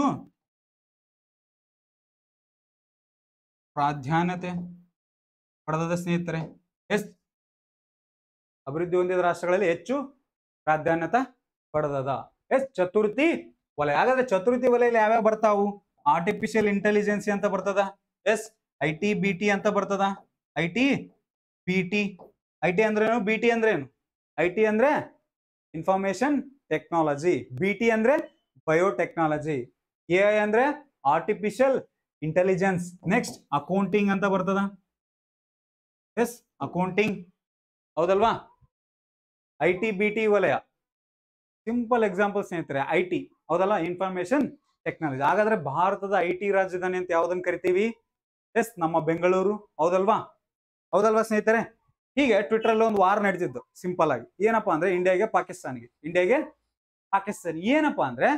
ಪ್ರಾಧಾನ್ಯತೆ ಪಡೆದದ ಸ್ನೇಹಿತರೆ ಎಸ್ ಅಭಿವೃದ್ಧಿ ಹೊಂದಿದ ರಾಷ್ಟ್ರಗಳಲ್ಲಿ ಹೆಚ್ಚು ಪ್ರಾಧಾನ್ಯತೆ ಪಡೆದದ ಎಸ್ ಚತುರ್ಥಿ ವಲಯ ಹಾಗಾದ್ರೆ ಚತುರ್ಥಿ ವಲಯಲ್ಲಿ ಯಾವ್ಯಾವ ಬರ್ತಾವು ಆರ್ಟಿಫಿಷಿಯಲ್ ಇಂಟೆಲಿಜೆನ್ಸಿ ಅಂತ ಬರ್ತದ yes I T B T ಅಂತ ಬರ್ತದ I T B T I T ಅಂದ್ರೆ ಬಿ ಟಿ ಅಂದ್ರೇನು ಐ ಟಿ ಅಂದ್ರೆ ಇನ್ಫಾರ್ಮೇಶನ್ ಟೆಕ್ನಾಲಜಿ ಬಿ ಟಿ ಅಂದ್ರೆ ಬಯೋಟೆಕ್ನಾಲಜಿ ಎ ಐ ಅಂದ್ರೆ ಆರ್ಟಿಫಿಷಿಯಲ್ ಇಂಟೆಲಿಜೆನ್ಸ್ ನೆಕ್ಸ್ಟ್ ಅಕೌಂಟಿಂಗ್ ಅಂತ ಬರ್ತದ ಎಸ್ ಅಕೌಂಟಿಂಗ್ ಹೌದಲ್ವಾ ಐ ಟಿ ಬಿ ಟಿ ವಲಯ ಸಿಂಪಲ್ ಎಕ್ಸಾಂಪಲ್ ಸ್ನೇಹಿತರೆ ಐ ಟಿ ಹೌದಲ್ಲ ಇನ್ಫಾರ್ಮೇಶನ್ ಟೆಕ್ನಾಲಜಿ ಹಾಗಾದ್ರೆ ಭಾರತದ ಐ ಟಿ ರಾಜಧಾನಿ ಅಂತ ಯಾವುದನ್ನು ಕರಿತೀವಿ ಎಸ್ ನಮ್ಮ ಬೆಂಗಳೂರು ಹೌದಲ್ವಾ ಹೌದಲ್ವಾ ಸ್ನೇಹಿತರೆ ಹೀಗೆ ಟ್ವಿಟರ್ ಅಲ್ಲಿ ಒಂದು ವಾರ್ ನಡೆದಿದ್ದು ಸಿಂಪಲ್ ಆಗಿ ಏನಪ್ಪಾ ಅಂದ್ರೆ ಇಂಡಿಯಾಗೆ ಪಾಕಿಸ್ತಾನಿಗೆ ಇಂಡಿಯಾಗೆ ಪಾಕಿಸ್ತಾನ ಏನಪ್ಪಾ ಅಂದ್ರೆ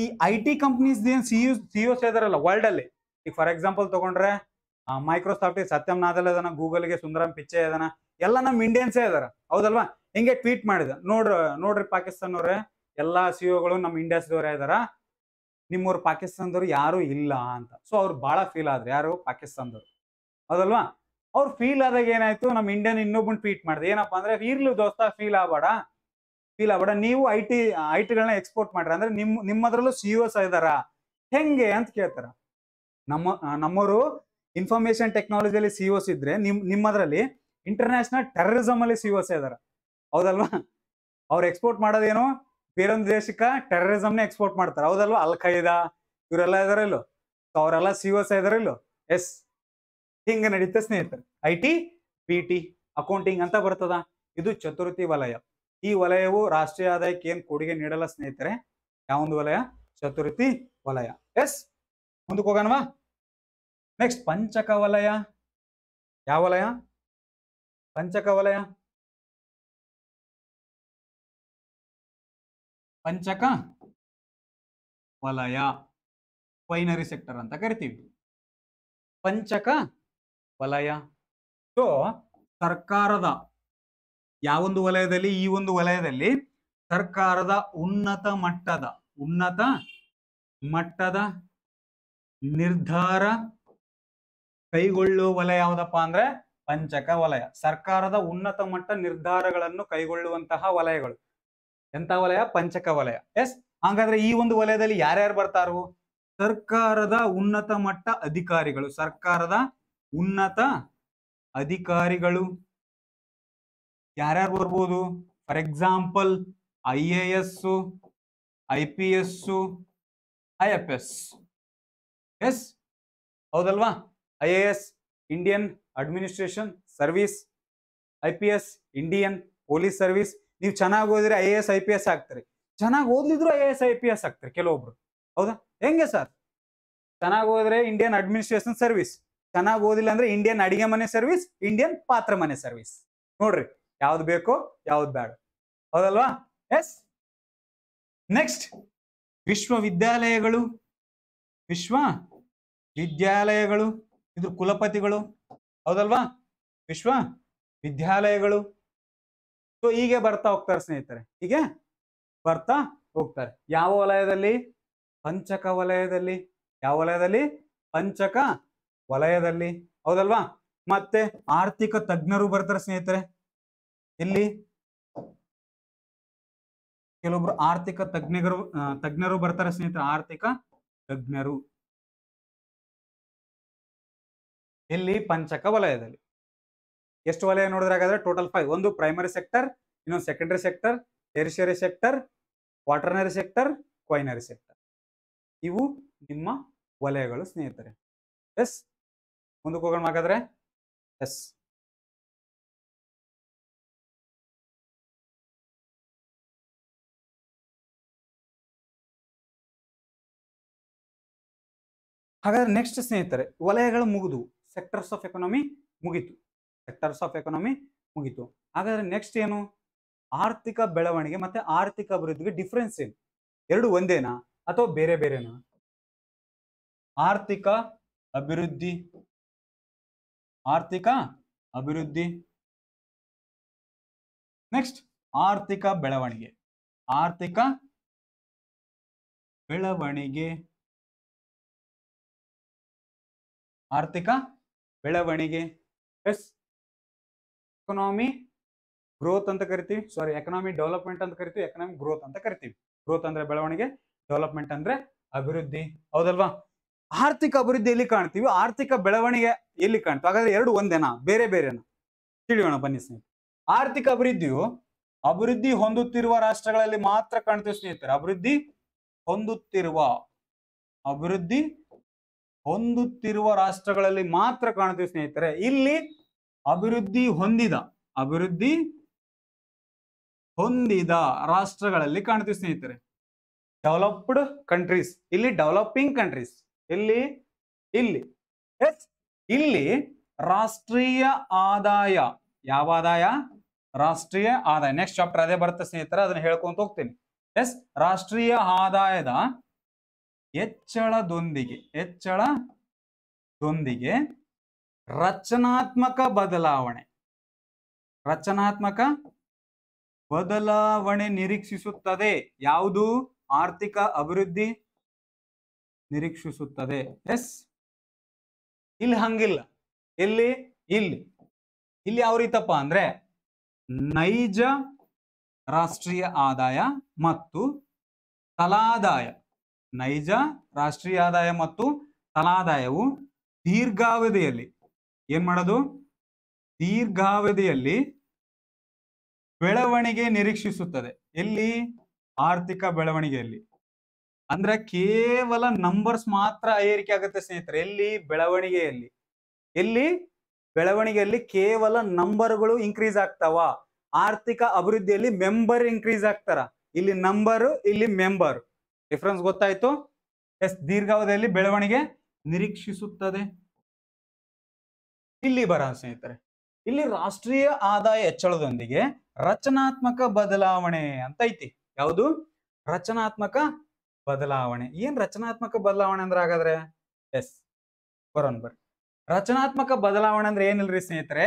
ಈ ಐ ಟಿ ಕಂಪ್ನೀಸ್ ಏನ್ ಸಿಇಒ ಸಿ ಇದಾರಲ್ಲ ವರ್ಲ್ಡ್ ಅಲ್ಲಿ ಈಗ ಫಾರ್ ಎಕ್ಸಾಂಪಲ್ ತಗೊಂಡ್ರೆ ಮೈಕ್ರೋಸಾಫ್ಟ್ ಸತ್ಯಂ ನಾದಲ್ ಅದನ್ನ ಗೂಗಲ್ಗೆ ಸುಂದರಂ ಪಿಚ್ಚೆ ಅದನ್ನ ಎಲ್ಲ ನಮ್ ಇಂಡಿಯನ್ಸೇ ಇದಾರ ಹೌದಲ್ವಾ ಹಿಂಗೆ ಟ್ವೀಟ್ ಮಾಡಿದ ನೋಡ್ರ ನೋಡ್ರಿ ಪಾಕಿಸ್ತಾನ್ ಅವ್ರೆ ಎಲ್ಲಾ ಸಿಒಗಳು e ನಮ್ ಇಂಡಿಯಾಸ್ದವ್ರೆ ಇದಾರ ನಿಮ್ಮವ್ರು ಪಾಕಿಸ್ತಾನದವ್ರು ಯಾರು ಇಲ್ಲ ಅಂತ ಸೊ ಅವ್ರು ಬಹಳ ಫೀಲ್ ಆದ್ರೆ ಯಾರು ಪಾಕಿಸ್ತಾನದವ್ರು ಹೌದಲ್ವಾ ಅವ್ರು ಫೀಲ್ ಆದಾಗ ಏನಾಯ್ತು ನಮ್ ಇಂಡಿಯನ್ ಇನ್ನೊಬ್ಬನ್ ಟ್ವೀಟ್ ಮಾಡಿದೆ ಏನಪ್ಪಾ ಅಂದ್ರೆ ಇರ್ಲಿ ದೋಸ್ತ ಫೀಲ್ ಆಗ್ಬೇಡ ಫೀಲ್ ಆಗ್ಬೇಡ ನೀವು ಐ ಟಿ ಐ ಟಿಗಳನ್ನ ಎಕ್ಸ್ಪೋರ್ಟ್ ಮಾಡ್ರಿ ಅಂದ್ರೆ ನಿಮ್ ನಿಮ್ಮದ್ರಲ್ಲೂ ಸಿಒಸ್ e ಇದಾರ ಹೆಂಗೆ ಅಂತ ಕೇಳ್ತಾರ ನಮ್ಮ ನಮ್ಮವರು ಇನ್ಫಾರ್ಮೇಶನ್ ಟೆಕ್ನಾಲಜಿಯಲ್ಲಿ ಸಿಒಸ್ ಇದ್ರೆ ನಿಮ್ ನಿಮ್ಮದ್ರಲ್ಲಿ ಇಂಟರ್ನ್ಯಾಷನಲ್ ಟೆರರಿಸಮ್ ಅಲ್ಲಿ ಸಿ ಇದಾರೆ ಹೌದಲ್ವಾ ಅವ್ರು ಎಕ್ಸ್ಪೋರ್ಟ್ ಮಾಡೋದೇನು ಬೇರೊಂದು ದೇಶಕ್ಕೆ ಟೆರರಿಸಮ್ನ ಎಕ್ಸ್ಪೋರ್ಟ್ ಮಾಡ್ತಾರೆ ಹೌದಲ್ವಾ ಅಲ್ ಖೈದಾ ಇವರೆಲ್ಲ ಇದಾರಲ್ಲೋ ಅವರೆಲ್ಲ ಸಿ ಒ ಇದಾರಲ್ಲೋ ಎಸ್ ಹಿಂಗೆ ನಡೀತಾ ಸ್ನೇಹಿತರೆ I T P T accounting ಅಂತ ಬರ್ತದ ಇದು ಚತುರ್ಥಿ ವಲಯ ಈ ವಲಯವು ರಾಷ್ಟ್ರೀಯ ಆದಾಯಕ್ಕೆ ಏನು ಕೊಡುಗೆ ನೀಡಲ್ಲ ಸ್ನೇಹಿತರೆ ಯಾವೊಂದು ವಲಯ ಚತುರ್ಥಿ ವಲಯ ಎಸ್ ಮುಂದಕ್ಕೆ ಹೋಗೋಣವಾ ನೆಕ್ಸ್ಟ್ ಪಂಚಕ ವಲಯ ಯಾವ ವಲಯ ಪಂಚಕ ವಲಯ ಪಂಚಕ ವಲಯ ಫೈನರಿ ಸೆಕ್ಟರ್ ಅಂತ ಕರಿತೀವಿ ಪಂಚಕ ವಲಯ ಸೊ ಸರ್ಕಾರದ ಯಾವೊಂದು ವಲಯದಲ್ಲಿ ಈ ಒಂದು ವಲಯದಲ್ಲಿ ಸರ್ಕಾರದ ಉನ್ನತ ಮಟ್ಟದ ಉನ್ನತ ಮಟ್ಟದ ನಿರ್ಧಾರ ಕೈಗೊಳ್ಳುವ ವಲಯ ಯಾವುದಪ್ಪ ಅಂದ್ರೆ ಪಂಚಕ ವಲಯ ಸರ್ಕಾರದ ಉನ್ನತ ಮಟ್ಟ ನಿರ್ಧಾರಗಳನ್ನು ಕೈಗೊಳ್ಳುವಂತಹ ವಲಯಗಳು ಎಂತ ವಲಯ ಪಂಚಕ ವಲಯ ಎಸ್ ಹಾಗಾದ್ರೆ ಈ ಒಂದು ವಲಯದಲ್ಲಿ ಯಾರ್ಯಾರು ಬರ್ತಾರು ಸರ್ಕಾರದ ಉನ್ನತ ಮಟ್ಟ ಅಧಿಕಾರಿಗಳು ಸರ್ಕಾರದ ಉನ್ನತ ಅಧಿಕಾರಿಗಳು ಯಾರ್ಯಾರು ಬರ್ಬೋದು for example I A S I P S I F S yes ಹೌದಲ್ವಾ I A S Indian administration service I P S Indian police service ನೀವು ಚೆನ್ನಾಗಿ ಓದಿದ್ರೆ I A S I P S ಆಗ್ತಾರೆ ಚೆನ್ನಾಗಿ ಓದ್ಲಿದ್ರು I A S I P S ಆಗ್ತಾರೆ ಕೆಲವೊಬ್ರು ಹೌದಾ ಹೆಂಗೆ ಸರ್ ಚೆನ್ನಾಗಿ ಓದಿದ್ರೆ ಇಂಡಿಯನ್ ಅಡ್ಮಿನಿಸ್ಟ್ರೇಷನ್ ಸರ್ವಿಸ್ ಚೆನ್ನಾಗಿ ಓದಿಲ್ಲ ಅಂದ್ರೆ ಇಂಡಿಯನ್ ಅಡಿಗೆ ಮನೆ ಸರ್ವಿಸ್ ಇಂಡಿಯನ್ ಪಾತ್ರ ಮನೆ ಸರ್ವಿಸ್ ನೋಡ್ರಿ ಯಾವ್ದು ಬೇಕೋ ಯಾವ್ದು ಬೇಡ ಹೌದಲ್ವಾ ಎಸ್ ನೆಕ್ಸ್ಟ್ ವಿಶ್ವವಿದ್ಯಾಲಯಗಳು ವಿಶ್ವ ವಿದ್ಯಾಲಯಗಳು ಇದು ಕುಲಪತಿಗಳು ಹೌದಲ್ವಾ ವಿಶ್ವ ವಿದ್ಯಾಲಯಗಳು ಸೊ ಹೀಗೆ ಬರ್ತಾ ಹೋಗ್ತಾರೆ ಸ್ನೇಹಿತರೆ ಹೀಗೆ ಬರ್ತಾ ಹೋಗ್ತಾರೆ ಯಾವ ವಲಯದಲ್ಲಿ ಪಂಚಕ ವಲಯದಲ್ಲಿ ಯಾವ ವಲಯದಲ್ಲಿ ಪಂಚಕ ವಲಯದಲ್ಲಿ ಹೌದಲ್ವಾ ಮತ್ತೆ ಆರ್ಥಿಕ ತಜ್ಞರು ಬರ್ತಾರೆ ಸ್ನೇಹಿತರೆ ಇಲ್ಲಿ ಕೆಲವೊಬ್ರು ಆರ್ಥಿಕ ತಜ್ಞರು ತಜ್ಞರು ಬರ್ತಾರೆ ಸ್ನೇಹಿತರೆ ಆರ್ಥಿಕ ತಜ್ಞರು ಇಲ್ಲಿ ಪಂಚಕ ವಲಯದಲ್ಲಿ ಎಷ್ಟು ವಲಯ ಹಾಗಾದ್ರೆ ಟೋಟಲ್ ಫೈವ್ ಒಂದು ಪ್ರೈಮರಿ ಸೆಕ್ಟರ್ ಇನ್ನೊಂದು secondary sector tertiary sector quaternary sector quinary sector ಇವು ನಿಮ್ಮ ವಲಯಗಳು ಸ್ನೇಹಿತರೆ ಎಸ್ ಮುಂದಕ್ಕೆ ಹೋಗೋಣ ಹಾಗಾದ್ರೆ ಎಸ್ ಹಾಗಾದ್ರೆ ನೆಕ್ಸ್ಟ್ ಸ್ನೇಹಿತರೆ ವಲಯಗಳು ಮುಗಿದು ಸೆಕ್ಟರ್ಸ್ ಆಫ್ ಎಕನಾಮಿ ಮುಗಿತು ಸೆಕ್ಟರ್ಸ್ ಆಫ್ ಎಕನಾಮಿ ಮುಗಿತು ಹಾಗಾದ್ರೆ ನೆಕ್ಸ್ಟ್ ಏನು ಆರ್ಥಿಕ ಬೆಳವಣಿಗೆ ಮತ್ತೆ ಆರ್ಥಿಕ ಅಭಿವೃದ್ಧಿಗೆ ಡಿಫ್ರೆನ್ಸ್ ಏನು ಎರಡು ಒಂದೇನಾ ಅಥವಾ ಬೇರೆ ಬೇರೆನಾ ಆರ್ಥಿಕ ಅಭಿವೃದ್ಧಿ ಆರ್ಥಿಕ ಅಭಿವೃದ್ಧಿ ನೆಕ್ಸ್ಟ್ ಆರ್ಥಿಕ ಬೆಳವಣಿಗೆ ಆರ್ಥಿಕ ಬೆಳವಣಿಗೆ ಆರ್ಥಿಕ ಬೆಳವಣಿಗೆ ಎಸ್ ಎಕನಾಮಿ ಗ್ರೋತ್ ಅಂತ ಕರಿತೀವಿ ಸಾರಿ ಎಕನಾಮಿ ಡೆವಲಪ್ಮೆಂಟ್ ಅಂತ ಕರಿತೀವಿ ಎಕನಾಮಿಕ್ ಗ್ರೋತ್ ಅಂತ ಕರಿತೀವಿ ಗ್ರೋತ್ ಅಂದ್ರೆ ಬೆಳವಣಿಗೆ ಡೆವಲಪ್ಮೆಂಟ್ ಅಂದ್ರೆ ಅಭಿವೃದ್ಧಿ ಹೌದಲ್ವಾ ಆರ್ಥಿಕ ಅಭಿವೃದ್ಧಿ ಎಲ್ಲಿ ಕಾಣ್ತೀವಿ ಆರ್ಥಿಕ ಬೆಳವಣಿಗೆ ಎಲ್ಲಿ ಕಾಣ್ತೀವಿ ಹಾಗಾದ್ರೆ ಎರಡು ಒಂದೇನಾ ಬೇರೆ ಬೇರೆನಾ ತಿಳಿಯೋಣ ಬನ್ನಿ ಸ್ನೇಹಿತರೆ ಆರ್ಥಿಕ ಅಭಿವೃದ್ಧಿಯು ಅಭಿವೃದ್ಧಿ ಹೊಂದುತ್ತಿರುವ ರಾಷ್ಟ್ರಗಳಲ್ಲಿ ಮಾತ್ರ ಕಾಣ್ತೀವಿ ಸ್ನೇಹಿತರೆ ಅಭಿವೃದ್ಧಿ ಹೊಂದುತ್ತಿರುವ ಅಭಿವೃದ್ಧಿ ಹೊಂದುತ್ತಿರುವ ರಾಷ್ಟ್ರಗಳಲ್ಲಿ ಮಾತ್ರ ಕಾಣುತ್ತೀವಿ ಸ್ನೇಹಿತರೆ ಇಲ್ಲಿ ಅಭಿವೃದ್ಧಿ ಹೊಂದಿದ ಅಭಿವೃದ್ಧಿ ಹೊಂದಿದ ರಾಷ್ಟ್ರಗಳಲ್ಲಿ ಕಾಣ್ತೀವಿ ಸ್ನೇಹಿತರೆ ಡೆವಲಪ್ಡ್ ಕಂಟ್ರೀಸ್ ಇಲ್ಲಿ ಡೆವಲಪಿಂಗ್ ಕಂಟ್ರೀಸ್ ಇಲ್ಲಿ ಇಲ್ಲಿ ಎಸ್ ಇಲ್ಲಿ ರಾಷ್ಟ್ರೀಯ ಆದಾಯ ಯಾವ ಆದಾಯ ರಾಷ್ಟ್ರೀಯ ಆದಾಯ ನೆಕ್ಸ್ಟ್ ಚಾಪ್ಟರ್ ಅದೇ ಬರುತ್ತೆ ಸ್ನೇಹಿತರೆ ಅದನ್ನ ಹೇಳ್ಕೊಂತ ಹೋಗ್ತೀನಿ ಎಸ್ ರಾಷ್ಟ್ರೀಯ ಆದಾಯದ ಹೆಚ್ಚಳದೊಂದಿಗೆ ಹೆಚ್ಚಳದೊಂದಿಗೆ ರಚನಾತ್ಮಕ ಬದಲಾವಣೆ ರಚನಾತ್ಮಕ ಬದಲಾವಣೆ ನಿರೀಕ್ಷಿಸುತ್ತದೆ ಯಾವುದು ಆರ್ಥಿಕ ಅಭಿವೃದ್ಧಿ ನಿರೀಕ್ಷಿಸುತ್ತದೆ ಎಸ್ ಇಲ್ಲಿ ಹಂಗಿಲ್ಲ ಇಲ್ಲಿ ಇಲ್ಲಿ ಇಲ್ಲಿ ಯಾವ ರೀತಪ್ಪ ಅಂದ್ರೆ ನೈಜ ರಾಷ್ಟ್ರೀಯ ಆದಾಯ ಮತ್ತು ತಲಾದಾಯ ನೈಜ ರಾಷ್ಟ್ರೀಯ ಆದಾಯ ಮತ್ತು ತಲಾದಾಯವು ದೀರ್ಘಾವಧಿಯಲ್ಲಿ ಏನ್ ಮಾಡೋದು ದೀರ್ಘಾವಧಿಯಲ್ಲಿ ಬೆಳವಣಿಗೆ ನಿರೀಕ್ಷಿಸುತ್ತದೆ ಎಲ್ಲಿ ಆರ್ಥಿಕ ಬೆಳವಣಿಗೆಯಲ್ಲಿ ಅಂದ್ರೆ ಕೇವಲ ನಂಬರ್ಸ್ ಮಾತ್ರ ಏರಿಕೆ ಆಗುತ್ತೆ ಸ್ನೇಹಿತರೆ ಎಲ್ಲಿ ಬೆಳವಣಿಗೆಯಲ್ಲಿ ಎಲ್ಲಿ ಬೆಳವಣಿಗೆಯಲ್ಲಿ ಕೇವಲ ನಂಬರ್ಗಳು ಇನ್ಕ್ರೀಸ್ ಆಗ್ತಾವ ಆರ್ಥಿಕ ಅಭಿವೃದ್ಧಿಯಲ್ಲಿ ಮೆಂಬರ್ ಇನ್ಕ್ರೀಸ್ ಆಗ್ತಾರ ಇಲ್ಲಿ ನಂಬರ್ ಇಲ್ಲಿ ಮೆಂಬರ್ ಡಿಫ್ರೆನ್ಸ್ ಗೊತ್ತಾಯ್ತು ಎಸ್ ದೀರ್ಘಾವಧಿಯಲ್ಲಿ ಬೆಳವಣಿಗೆ ನಿರೀಕ್ಷಿಸುತ್ತದೆ ಇಲ್ಲಿ ಬರ ಸ್ನೇಹಿತರೆ ಇಲ್ಲಿ ರಾಷ್ಟ್ರೀಯ ಆದಾಯ ಹೆಚ್ಚಳದೊಂದಿಗೆ ರಚನಾತ್ಮಕ ಬದಲಾವಣೆ ಅಂತ ಐತಿ ಯಾವುದು ರಚನಾತ್ಮಕ ಬದಲಾವಣೆ ಏನ್ ರಚನಾತ್ಮಕ ಬದಲಾವಣೆ ಅಂದ್ರೆ ಹಾಗಾದ್ರೆ ಎಸ್ ಬರೋನ್ ಬರ್ರಿ ರಚನಾತ್ಮಕ ಬದಲಾವಣೆ ಅಂದ್ರೆ ಏನಿಲ್ರಿ ಸ್ನೇಹಿತರೆ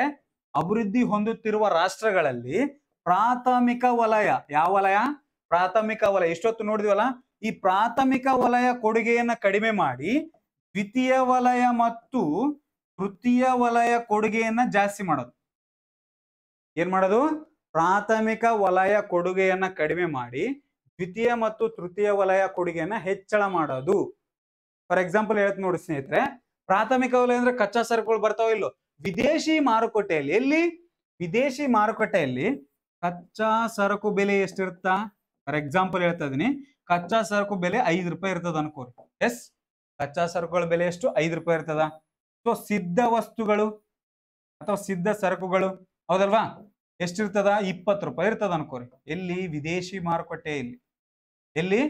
ಅಭಿವೃದ್ಧಿ ಹೊಂದುತ್ತಿರುವ ರಾಷ್ಟ್ರಗಳಲ್ಲಿ ಪ್ರಾಥಮಿಕ ವಲಯ ಯಾವ ವಲಯ ಪ್ರಾಥಮಿಕ ವಲಯ ಇಷ್ಟೊತ್ತು ನೋಡಿದ್ವಲ್ಲ ಈ ಪ್ರಾಥಮಿಕ ವಲಯ ಕೊಡುಗೆಯನ್ನ ಕಡಿಮೆ ಮಾಡಿ ದ್ವಿತೀಯ ವಲಯ ಮತ್ತು ತೃತೀಯ ವಲಯ ಕೊಡುಗೆಯನ್ನ ಜಾಸ್ತಿ ಮಾಡೋದು ಏನ್ ಮಾಡೋದು ಪ್ರಾಥಮಿಕ ವಲಯ ಕೊಡುಗೆಯನ್ನ ಕಡಿಮೆ ಮಾಡಿ ದ್ವಿತೀಯ ಮತ್ತು ತೃತೀಯ ವಲಯ ಕೊಡುಗೆಯನ್ನ ಹೆಚ್ಚಳ ಮಾಡೋದು ಫಾರ್ ಎಕ್ಸಾಂಪಲ್ ಹೇಳ್ತೀನಿ ನೋಡಿ ಸ್ನೇಹಿತರೆ ಪ್ರಾಥಮಿಕ ವಲಯ ಅಂದ್ರೆ ಕಚ್ಚಾ ಸರಕುಗಳು ಬರ್ತಾವ ಇಲ್ಲೋ ವಿದೇಶಿ ಮಾರುಕಟ್ಟೆಯಲ್ಲಿ ಎಲ್ಲಿ ವಿದೇಶಿ ಮಾರುಕಟ್ಟೆಯಲ್ಲಿ ಕಚ್ಚಾ ಸರಕು ಬೆಲೆ ಎಷ್ಟಿರುತ್ತಾ ಫಾರ್ ಎಕ್ಸಾಂಪಲ್ ಹೇಳ್ತಾ ಇದೀನಿ ಕಚ್ಚಾ ಸರಕು ಬೆಲೆ ಐದು ರೂಪಾಯಿ ಇರ್ತದ ಅನ್ಕೋರಿ ಎಸ್ ಕಚ್ಚಾ ಸರಕುಗಳ ಬೆಲೆ ಎಷ್ಟು ಐದು ರೂಪಾಯಿ ಇರ್ತದ ಸೊ ಸಿದ್ಧ ವಸ್ತುಗಳು ಅಥವಾ ಸಿದ್ಧ ಸರಕುಗಳು ಹೌದಲ್ವಾ ಎಷ್ಟಿರ್ತದ ಇಪ್ಪತ್ತು ರೂಪಾಯಿ ಇರ್ತದ ಅನ್ಕೋರಿ ಎಲ್ಲಿ ವಿದೇಶಿ ಮಾರುಕಟ್ಟೆ ಇಲ್ಲಿ ಎಲ್ಲಿ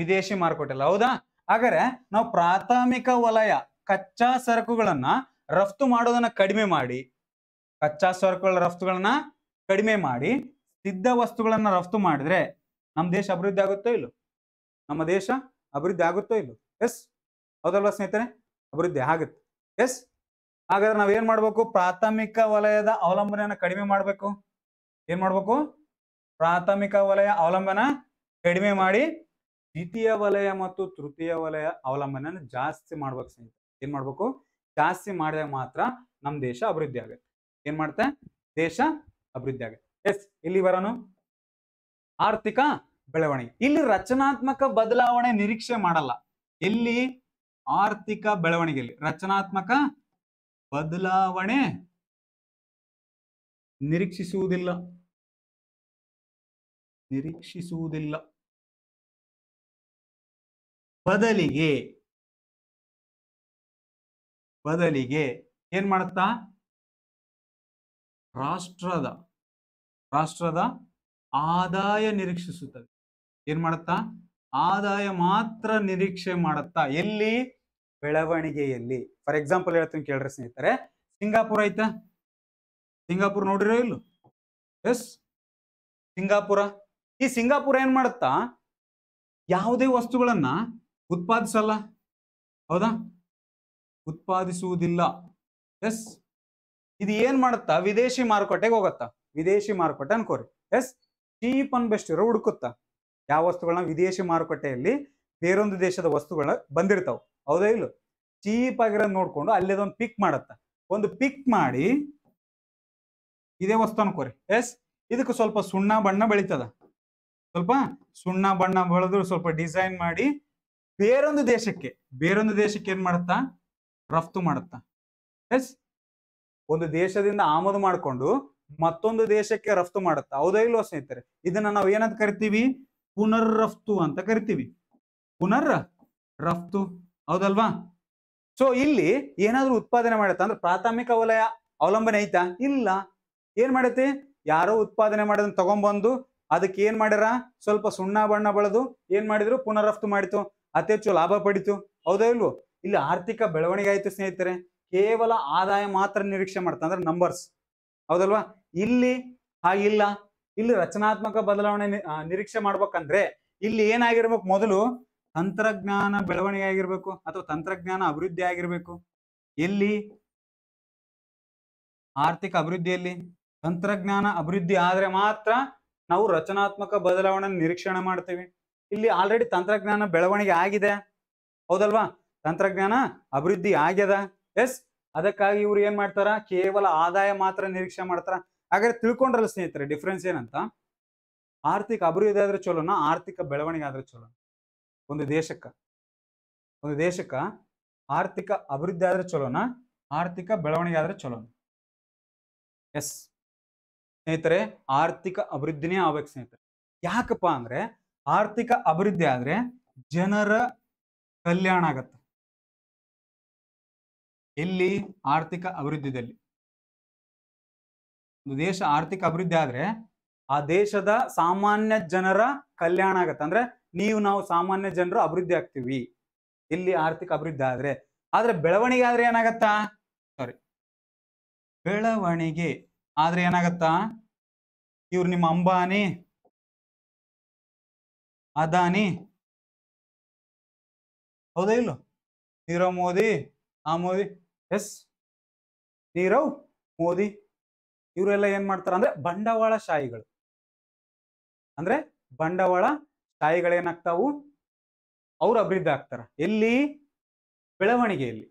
ವಿದೇಶಿ ಮಾರುಕಟ್ಟೆ ಅಲ್ಲ ಹೌದಾ ಹಾಗಾದ್ರೆ ನಾವು ಪ್ರಾಥಮಿಕ ವಲಯ ಕಚ್ಚಾ ಸರಕುಗಳನ್ನ ರಫ್ತು ಮಾಡೋದನ್ನ ಕಡಿಮೆ ಮಾಡಿ ಕಚ್ಚಾ ಸರಕುಗಳ ರಫ್ತುಗಳನ್ನ ಕಡಿಮೆ ಮಾಡಿ ಸಿದ್ಧ ವಸ್ತುಗಳನ್ನ ರಫ್ತು ಮಾಡಿದ್ರೆ ನಮ್ಮ ದೇಶ ಅಭಿವೃದ್ಧಿ ಆಗುತ್ತೋ ಇಲ್ಲೋ ನಮ್ಮ ದೇಶ ಅಭಿವೃದ್ಧಿ ಆಗುತ್ತೋ ಇಲ್ಲೋ ಎಸ್ ಹೌದಲ್ವಾ ಸ್ನೇಹಿತರೆ ಅಭಿವೃದ್ಧಿ ಆಗುತ್ತೆ ಎಸ್ ಹಾಗಾದ್ರೆ ನಾವೇನ್ ಮಾಡ್ಬೇಕು ಪ್ರಾಥಮಿಕ ವಲಯದ ಅವಲಂಬನೆಯನ್ನು ಕಡಿಮೆ ಮಾಡಬೇಕು ಏನ್ ಮಾಡ್ಬೇಕು ಪ್ರಾಥಮಿಕ ವಲಯ ಅವಲಂಬನ ಕಡಿಮೆ ಮಾಡಿ ದ್ವಿತೀಯ ವಲಯ ಮತ್ತು ತೃತೀಯ ವಲಯ ಅವಲಂಬನೆಯನ್ನು ಜಾಸ್ತಿ ಮಾಡ್ಬೇಕು ಸ್ನೇಹಿತರೆ ಏನ್ ಮಾಡ್ಬೇಕು ಜಾಸ್ತಿ ಮಾಡಿದಾಗ ಮಾತ್ರ ನಮ್ಮ ದೇಶ ಅಭಿವೃದ್ಧಿ ಆಗುತ್ತೆ ಏನ್ ಮಾಡ್ತೆ ದೇಶ ಅಭಿವೃದ್ಧಿ ಆಗುತ್ತೆ ಎಸ್ ಇಲ್ಲಿ ಬರೋನು ಆರ್ಥಿಕ ಬೆಳವಣಿಗೆ ಇಲ್ಲಿ ರಚನಾತ್ಮಕ ಬದಲಾವಣೆ ನಿರೀಕ್ಷೆ ಮಾಡಲ್ಲ ಎಲ್ಲಿ ಆರ್ಥಿಕ ಬೆಳವಣಿಗೆಯಲ್ಲಿ ರಚನಾತ್ಮಕ ಬದಲಾವಣೆ ನಿರೀಕ್ಷಿಸುವುದಿಲ್ಲ ನಿರೀಕ್ಷಿಸುವುದಿಲ್ಲ ಬದಲಿಗೆ ಬದಲಿಗೆ ಏನ್ ಮಾಡುತ್ತಾ ರಾಷ್ಟ್ರದ ರಾಷ್ಟ್ರದ ಆದಾಯ ನಿರೀಕ್ಷಿಸುತ್ತದೆ ಏನ್ ಮಾಡುತ್ತಾ ಆದಾಯ ಮಾತ್ರ ನಿರೀಕ್ಷೆ ಮಾಡುತ್ತಾ ಎಲ್ಲಿ ಬೆಳವಣಿಗೆಯಲ್ಲಿ ಫಾರ್ ಎಕ್ಸಾಂಪಲ್ ಹೇಳ್ತೀನಿ ಕೇಳ್ರಿ ಸ್ನೇಹಿತರೆ ಸಿಂಗಾಪುರ ಐತಾ ಸಿಂಗಾಪುರ ನೋಡಿರೋ ಇಲ್ಲ ಎಸ್ ಸಿಂಗಾಪುರ ಈ ಸಿಂಗಾಪುರ ಏನ್ ಮಾಡುತ್ತಾ ಯಾವುದೇ ವಸ್ತುಗಳನ್ನ ಉತ್ಪಾದಿಸಲ್ಲ ಹೌದಾ ಉತ್ಪಾದಿಸುವುದಿಲ್ಲ ಎಸ್ ಇದು ಏನ್ ಮಾಡುತ್ತಾ ವಿದೇಶಿ ಮಾರುಕಟ್ಟೆಗೆ ಹೋಗತ್ತಾ ವಿದೇಶಿ ಮಾರುಕಟ್ಟೆ ಅನ್ಕೋರಿ ಎಸ್ ಚೀಪ್ ಅನ್ ಬೆಸ್ಟ್ ಇರೋ ಹುಡುಕುತ್ತಾ ಯಾವ ವಸ್ತುಗಳನ್ನ ವಿದೇಶಿ ಮಾರುಕಟ್ಟೆಯಲ್ಲಿ ಬೇರೊಂದು ದೇಶದ ವಸ್ತುಗಳ ಬಂದಿರ್ತಾವೆ ಹೌದಾ ಇಲ್ಲ ಚೀಪ್ ಆಗಿರೋ ನೋಡ್ಕೊಂಡು ಅದೊಂದು ಪಿಕ್ ಮಾಡತ್ತ ಒಂದು ಪಿಕ್ ಮಾಡಿ ಇದೇ ವಸ್ತು ಅನ್ಕೋರಿ ಎಸ್ ಇದಕ್ಕೆ ಸ್ವಲ್ಪ ಸುಣ್ಣ ಬಣ್ಣ ಬೆಳೀತದ ಸ್ವಲ್ಪ ಸುಣ್ಣ ಬಣ್ಣ ಬೆಳೆದು ಸ್ವಲ್ಪ ಡಿಸೈನ್ ಮಾಡಿ ಬೇರೊಂದು ದೇಶಕ್ಕೆ ಬೇರೊಂದು ದೇಶಕ್ಕೆ ಏನ್ ಮಾಡುತ್ತಾ ರಫ್ತು ಮಾಡುತ್ತಾ ಎಸ್ ಒಂದು ದೇಶದಿಂದ ಆಮದು ಮಾಡಿಕೊಂಡು ಮತ್ತೊಂದು ದೇಶಕ್ಕೆ ರಫ್ತು ಮಾಡುತ್ತಾ ಹೌದಾ ಇಲ್ವ ಸ್ನೇಹಿತರೆ ಇದನ್ನ ನಾವು ಏನಂತ ಕರಿತೀವಿ ಪುನರ್ರಫ್ತು ಅಂತ ಕರಿತೀವಿ ಪುನರ್ ರಫ್ತು ಹೌದಲ್ವಾ ಸೊ ಇಲ್ಲಿ ಏನಾದ್ರೂ ಉತ್ಪಾದನೆ ಮಾಡತ್ತ ಅಂದ್ರೆ ಪ್ರಾಥಮಿಕ ವಲಯ ಅವಲಂಬನೆ ಐತಾ ಇಲ್ಲ ಏನ್ ಮಾಡೈತಿ ಯಾರೋ ಉತ್ಪಾದನೆ ಮಾಡೋದನ್ನ ತಗೊಂಡ್ಬಂದು ಅದಕ್ಕೆ ಏನ್ ಮಾಡ್ಯಾರ ಸ್ವಲ್ಪ ಸುಣ್ಣ ಬಣ್ಣ ಬಳದು ಏನ್ ಮಾಡಿದ್ರು ಪುನರಫ್ತು ಮಾಡಿತು ಅತಿ ಹೆಚ್ಚು ಲಾಭ ಪಡಿತು ಹೌದಾ ಇಲ್ವೋ ಇಲ್ಲಿ ಆರ್ಥಿಕ ಬೆಳವಣಿಗೆ ಆಯ್ತು ಸ್ನೇಹಿತರೆ ಕೇವಲ ಆದಾಯ ಮಾತ್ರ ನಿರೀಕ್ಷೆ ಮಾಡ್ತಾ ಅಂದ್ರೆ ನಂಬರ್ಸ್ ಹೌದಲ್ವಾ ಇಲ್ಲಿ ಹಾಗಿಲ್ಲ ಇಲ್ಲಿ ರಚನಾತ್ಮಕ ಬದಲಾವಣೆ ನಿರೀಕ್ಷೆ ಮಾಡ್ಬೇಕಂದ್ರೆ ಇಲ್ಲಿ ಏನಾಗಿರ್ಬೇಕು ಮೊದಲು ತಂತ್ರಜ್ಞಾನ ಬೆಳವಣಿಗೆ ಆಗಿರ್ಬೇಕು ಅಥವಾ ತಂತ್ರಜ್ಞಾನ ಅಭಿವೃದ್ಧಿ ಆಗಿರ್ಬೇಕು ಎಲ್ಲಿ ಆರ್ಥಿಕ ಅಭಿವೃದ್ಧಿಯಲ್ಲಿ ತಂತ್ರಜ್ಞಾನ ಅಭಿವೃದ್ಧಿ ಆದ್ರೆ ಮಾತ್ರ ನಾವು ರಚನಾತ್ಮಕ ಬದಲಾವಣೆ ನಿರೀಕ್ಷಣೆ ಮಾಡ್ತೀವಿ ಇಲ್ಲಿ ಆಲ್ರೆಡಿ ತಂತ್ರಜ್ಞಾನ ಬೆಳವಣಿಗೆ ಆಗಿದೆ ಹೌದಲ್ವಾ ತಂತ್ರಜ್ಞಾನ ಅಭಿವೃದ್ಧಿ ಆಗ್ಯದ ಎಸ್ ಅದಕ್ಕಾಗಿ ಇವ್ರು ಏನ್ ಮಾಡ್ತಾರ ಕೇವಲ ಆದಾಯ ಮಾತ್ರ ನಿರೀಕ್ಷೆ ಮಾಡ್ತಾರ ಹಾಗಾದ್ರೆ ತಿಳ್ಕೊಂಡ್ರಲ್ಲ ಸ್ನೇಹಿತರೆ ಡಿಫ್ರೆನ್ಸ್ ಏನಂತ ಆರ್ಥಿಕ ಅಭಿವೃದ್ಧಿ ಆದ್ರೆ ಚಲೋನ ಆರ್ಥಿಕ ಬೆಳವಣಿಗೆ ಆದ್ರೆ ಚಲೋನ ಒಂದು ದೇಶಕ್ಕ ಒಂದು ದೇಶಕ್ಕ ಆರ್ಥಿಕ ಅಭಿವೃದ್ಧಿ ಆದ್ರೆ ಚಲೋನ ಆರ್ಥಿಕ ಬೆಳವಣಿಗೆ ಆದ್ರೆ ಚಲೋನ ಎಸ್ ಸ್ನೇಹಿತರೆ ಆರ್ಥಿಕ ಅಭಿವೃದ್ಧಿನೇ ಆಗ್ಬೇಕು ಸ್ನೇಹಿತರೆ ಯಾಕಪ್ಪ ಅಂದ್ರೆ ಆರ್ಥಿಕ ಅಭಿವೃದ್ಧಿ ಆದ್ರೆ ಜನರ ಕಲ್ಯಾಣ ಆಗತ್ತ ಎಲ್ಲಿ ಆರ್ಥಿಕ ಅಭಿವೃದ್ಧಿದಲ್ಲಿ ಒಂದು ದೇಶ ಆರ್ಥಿಕ ಅಭಿವೃದ್ಧಿ ಆದ್ರೆ ಆ ದೇಶದ ಸಾಮಾನ್ಯ ಜನರ ಕಲ್ಯಾಣ ಆಗತ್ತೆ ಅಂದ್ರೆ ನೀವು ನಾವು ಸಾಮಾನ್ಯ ಜನರು ಅಭಿವೃದ್ಧಿ ಆಗ್ತೀವಿ ಇಲ್ಲಿ ಆರ್ಥಿಕ ಅಭಿವೃದ್ಧಿ ಆದ್ರೆ ಆದ್ರೆ ಬೆಳವಣಿಗೆ ಆದ್ರೆ ಏನಾಗತ್ತಾ ಸಾರಿ ಬೆಳವಣಿಗೆ ಆದ್ರೆ ಏನಾಗತ್ತಾ ಇವ್ರು ನಿಮ್ಮ ಅಂಬಾನಿ ಅದಾನಿ ಹೌದಾ ಇಲ್ಲೋ ನೀರವ್ ಮೋದಿ ಆ ಮೋದಿ ಎಸ್ ನೀರವ್ ಮೋದಿ ಇವರೆಲ್ಲ ಏನ್ ಮಾಡ್ತಾರ ಅಂದ್ರೆ ಬಂಡವಾಳ ಶಾಹಿಗಳು ಅಂದ್ರೆ ಬಂಡವಾಳ ಶಾಹಿಗಳೇನಾಗ್ತಾವು ಅವ್ರು ಅಭಿವೃದ್ಧಿ ಆಗ್ತಾರ ಎಲ್ಲಿ ಬೆಳವಣಿಗೆಯಲ್ಲಿ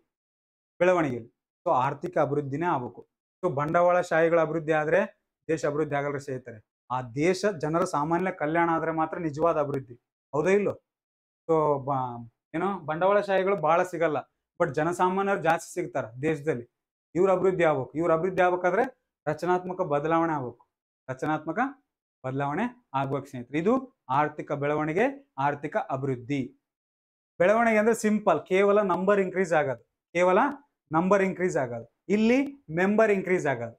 ಬೆಳವಣಿಗೆಯಲ್ಲಿ ಸೊ ಆರ್ಥಿಕ ಅಭಿವೃದ್ಧಿನೇ ಆಗ್ಬೇಕು ಸೊ ಬಂಡವಾಳ ಶಾಹಿಗಳ ಅಭಿವೃದ್ಧಿ ಆದ್ರೆ ದೇಶ ಅಭಿವೃದ್ಧಿ ಆಗಲ್ರೆ ಸೇರ್ತಾರೆ ಆ ದೇಶ ಜನರ ಸಾಮಾನ್ಯ ಕಲ್ಯಾಣ ಆದ್ರೆ ಮಾತ್ರ ನಿಜವಾದ ಅಭಿವೃದ್ಧಿ ಹೌದಾ ಇಲ್ಲೋ ಸೊ ಏನೋ ಬಂಡವಾಳ ಶಾಹಿಗಳು ಬಹಳ ಸಿಗಲ್ಲ ಬಟ್ ಜನಸಾಮಾನ್ಯರು ಜಾಸ್ತಿ ಸಿಗ್ತಾರ ದೇಶದಲ್ಲಿ ಇವ್ರ ಅಭಿವೃದ್ಧಿ ಆಗ್ಬೇಕು ಇವ್ರ ಅಭಿವೃದ್ಧಿ ಆಗ್ಬೇಕಾದ್ರೆ ರಚನಾತ್ಮಕ ಬದಲಾವಣೆ ಆಗ್ಬೇಕು ರಚನಾತ್ಮಕ ಬದಲಾವಣೆ ಆಗ್ಬೇಕು ಸ್ನೇಹಿತರೆ ಇದು ಆರ್ಥಿಕ ಬೆಳವಣಿಗೆ ಆರ್ಥಿಕ ಅಭಿವೃದ್ಧಿ ಬೆಳವಣಿಗೆ ಅಂದ್ರೆ ಸಿಂಪಲ್ ಕೇವಲ ನಂಬರ್ ಇನ್ಕ್ರೀಸ್ ಆಗೋದು ಕೇವಲ ನಂಬರ್ ಇನ್ಕ್ರೀಸ್ ಆಗೋದು ಇಲ್ಲಿ ಮೆಂಬರ್ ಇನ್ಕ್ರೀಸ್ ಆಗೋದು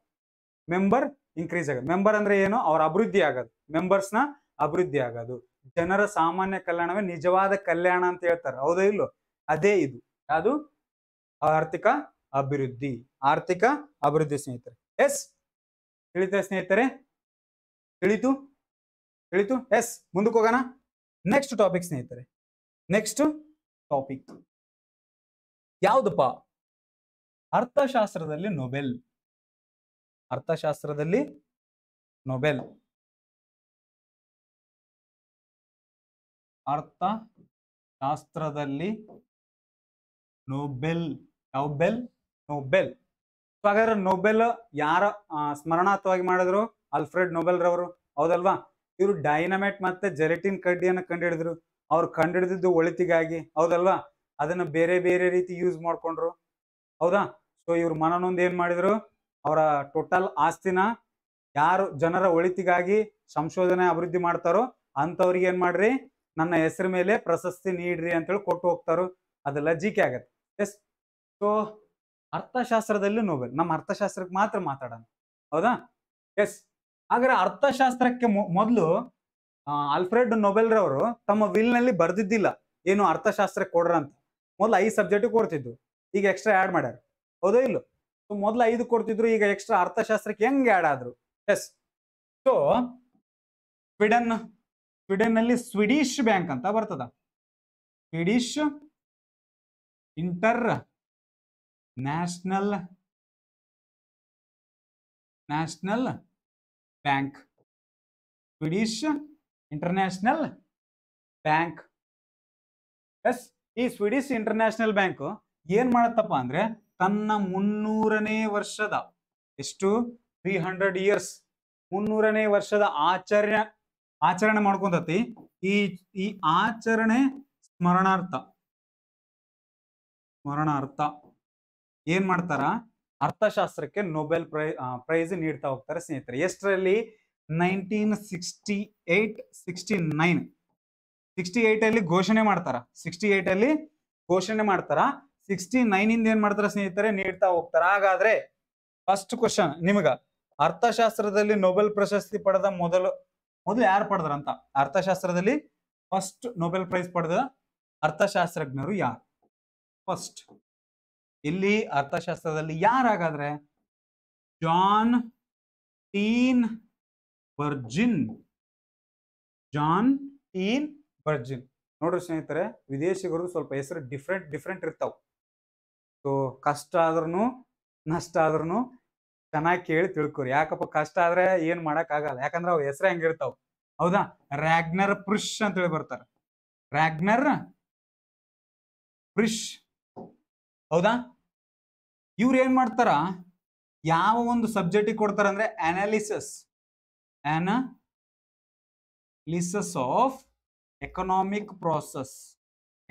ಮೆಂಬರ್ ಇನ್ಕ್ರೀಸ್ ಆಗೋದು ಮೆಂಬರ್ ಅಂದ್ರೆ ಏನು ಅವ್ರ ಅಭಿವೃದ್ಧಿ ಆಗೋದು ಮೆಂಬರ್ಸ್ನ ಅಭಿವೃದ್ಧಿ ಆಗೋದು ಜನರ ಸಾಮಾನ್ಯ ಕಲ್ಯಾಣವೇ ನಿಜವಾದ ಕಲ್ಯಾಣ ಅಂತ ಹೇಳ್ತಾರೆ ಹೌದೋ ಇಲ್ಲೋ ಅದೇ ಇದು ಅದು ಆರ್ಥಿಕ ಅಭಿವೃದ್ಧಿ ಆರ್ಥಿಕ ಅಭಿವೃದ್ಧಿ ಸ್ನೇಹಿತರೆ ಎಸ್ ತಿಳಿತ ಸ್ನೇಹಿತರೆ ತಿಳಿತು ತಿಳಿತು ಎಸ್ ಮುಂದಕ್ಕೆ ಹೋಗೋಣ ನೆಕ್ಸ್ಟ್ ಟಾಪಿಕ್ ಸ್ನೇಹಿತರೆ ನೆಕ್ಸ್ಟ್ ಟಾಪಿಕ್ ಯಾವುದಪ್ಪ ಅರ್ಥಶಾಸ್ತ್ರದಲ್ಲಿ ನೊಬೆಲ್ ಅರ್ಥಶಾಸ್ತ್ರದಲ್ಲಿ ನೊಬೆಲ್ ಅರ್ಥಶಾಸ್ತ್ರದಲ್ಲಿ ನೊಬೆಲ್ ನೊಬೆಲ್ ನೊಬೆಲ್ ಸೊ ಹಾಗಾದ್ರೆ ನೊಬೆಲ್ ಯಾರ ಸ್ಮರಣಾರ್ಥವಾಗಿ ಮಾಡಿದ್ರು ಅಲ್ಫ್ರೆಡ್ ನೊಬೆಲ್ ರವರು ಹೌದಲ್ವಾ ಇವರು ಡೈನಮೈಟ್ ಮತ್ತೆ ಜೆಲೆಟಿನ್ ಕಡ್ಡಿಯನ್ನು ಕಂಡುಹಿಡಿದ್ರು ಅವ್ರು ಕಂಡುಹಿಡಿದಿದ್ದು ಒಳಿತಿಗಾಗಿ ಹೌದಲ್ವಾ ಅದನ್ನ ಬೇರೆ ಬೇರೆ ರೀತಿ ಯೂಸ್ ಮಾಡ್ಕೊಂಡ್ರು ಹೌದಾ ಸೊ ಇವ್ರ ಮನನೊಂದು ಏನ್ ಮಾಡಿದ್ರು ಅವರ ಟೋಟಲ್ ಆಸ್ತಿನ ಯಾರು ಜನರ ಒಳಿತಿಗಾಗಿ ಸಂಶೋಧನೆ ಅಭಿವೃದ್ಧಿ ಮಾಡ್ತಾರೋ ಅಂಥವ್ರಿಗೆ ಏನ್ ಮಾಡ್ರಿ ನನ್ನ ಹೆಸರು ಮೇಲೆ ಪ್ರಶಸ್ತಿ ನೀಡ್ರಿ ಅಂತೇಳಿ ಕೊಟ್ಟು ಹೋಗ್ತಾರೋ ಅದೆಲ್ಲ ಜಿ ಕೆ ಆಗತ್ತೆ ಎಸ್ ಸೊ ಅರ್ಥಶಾಸ್ತ್ರದಲ್ಲಿ ನೋಬೆಲ್ ನಮ್ಮ ಅರ್ಥಶಾಸ್ತ್ರಕ್ಕೆ ಮಾತ್ರ ಮಾತಾಡೋಣ ಹೌದಾ ಎಸ್ ಹಾಗಾದ್ರೆ ಅರ್ಥಶಾಸ್ತ್ರಕ್ಕೆ ಮೊದಲು ಆಲ್ಫ್ರೆಡ್ ನೊಬೆಲ್ ರವರು ತಮ್ಮ ವಿಲ್ ನಲ್ಲಿ ಬರ್ದಿದ್ದಿಲ್ಲ ಏನು ಅರ್ಥಶಾಸ್ತ್ರ ಕೊಡ್ರ ಅಂತ ಮೊದಲು ಐದು ಸಬ್ಜೆಕ್ಟ್ ಕೊಡ್ತಿದ್ರು ಈಗ ಎಕ್ಸ್ಟ್ರಾ ಆ್ಯಡ್ ಮಾಡ್ಯಾರ ಹೌದೋ ಇಲ್ಲ ಸೊ ಮೊದಲು ಐದು ಕೊಡ್ತಿದ್ರು ಈಗ ಎಕ್ಸ್ಟ್ರಾ ಅರ್ಥಶಾಸ್ತ್ರಕ್ಕೆ ಹೆಂಗ್ ಆ್ಯಡ್ ಆದ್ರು ಎಸ್ ಸೊ ಸ್ವಿಡನ್ ಸ್ವಿಡನ್ನಲ್ಲಿ ನಲ್ಲಿ ಬ್ಯಾಂಕ್ ಅಂತ ಬರ್ತದ Swedish international national bank Swedish international bank yes ಈ ಸ್ವಿಡಿಶ್ ಇಂಟರ್ನ್ಯಾಷನಲ್ ಬ್ಯಾಂಕ್ ಏನ್ ಮಾಡತ್ತಪ್ಪ ಅಂದ್ರೆ ತನ್ನ ಮುನ್ನೂರನೇ ವರ್ಷದ ಎಷ್ಟು ತ್ರೀ ಹಂಡ್ರೆಡ್ ಇಯರ್ಸ್ ಮುನ್ನೂರನೇ ವರ್ಷದ ಆಚರಣೆ ಆಚರಣೆ ಮಾಡ್ಕೊಂತತಿ ಈ ಈ ಆಚರಣೆ ಸ್ಮರಣಾರ್ಥ ಸ್ಮರಣಾರ್ಥ ಏನ್ ಮಾಡ್ತಾರ ಅರ್ಥಶಾಸ್ತ್ರಕ್ಕೆ ನೊಬೆಲ್ ಪ್ರೈ ಪ್ರೈಸ್ ನೀಡ್ತಾ ಹೋಗ್ತಾರೆ ಸ್ನೇಹಿತರೆ ಎಷ್ಟರಲ್ಲಿ nineteen sixty eight sixty nine sixty eight ಅಲ್ಲಿ ಘೋಷಣೆ ಮಾಡ್ತಾರ ಸಿಕ್ಸ್ಟಿ ಏಟ್ ಅಲ್ಲಿ ಘೋಷಣೆ ಮಾಡ್ತಾರ ಸಿಕ್ಸ್ಟಿ ನೈನ್ ಇಂದ ಏನ್ ಮಾಡ್ತಾರ ಸ್ನೇಹಿತರೆ ನೀಡ್ತಾ ಹೋಗ್ತಾರ ಹಾಗಾದ್ರೆ ಫಸ್ಟ್ ಕ್ವಶನ್ ನಿಮ್ಗ ಅರ್ಥಶಾಸ್ತ್ರದಲ್ಲಿ ನೊಬೆಲ್ ಪ್ರಶಸ್ತಿ ಪಡೆದ ಮೊದಲು ಮೊದಲು ಯಾರು ಅಂತ ಅರ್ಥಶಾಸ್ತ್ರದಲ್ಲಿ ಫಸ್ಟ್ ನೊಬೆಲ್ ಪ್ರೈಸ್ ಪಡೆದ ಅರ್ಥಶಾಸ್ತ್ರಜ್ಞರು ಯಾರು ಫಸ್ಟ್ ಇಲ್ಲಿ ಅರ್ಥಶಾಸ್ತ್ರದಲ್ಲಿ ಯಾರಾಗಾದ್ರೆ Jan Tinbergen Jan Tinbergen ನೋಡ್ರಿ ಸ್ನೇಹಿತರೆ ವಿದೇಶಿಗರು ಸ್ವಲ್ಪ ಹೆಸರು ಡಿಫ್ರೆಂಟ್ ಡಿಫ್ರೆಂಟ್ ಇರ್ತಾವ ಸೊ ಕಷ್ಟ ಆದ್ರೂ ನಷ್ಟ ಆದ್ರೂ ಚೆನ್ನಾಗಿ ಕೇಳಿ ತಿಳ್ಕೊರಿ ಯಾಕಪ್ಪ ಕಷ್ಟ ಆದ್ರೆ ಏನ್ ಮಾಡಕ್ ಆಗಲ್ಲ ಯಾಕಂದ್ರೆ ಅವ್ರ ಹೆಸರು ಹೆಂಗಿರ್ತಾವ ಹೌದಾ ರ್ಯಾಗ್ನರ್ ಪ್ರಿಶ್ ಅಂತ ಹೇಳಿ ಬರ್ತಾರೆ ರ್ಯಾಗ್ನರ್ ಪ್ರಿಶ್ ಹೌದಾ ಇವ್ರು ಏನ್ ಮಾಡ್ತಾರ ಯಾವ ಒಂದು ಸಬ್ಜೆಕ್ಟಿಗೆ ಕೊಡ್ತಾರಂದ್ರೆ analysis analysis of economic process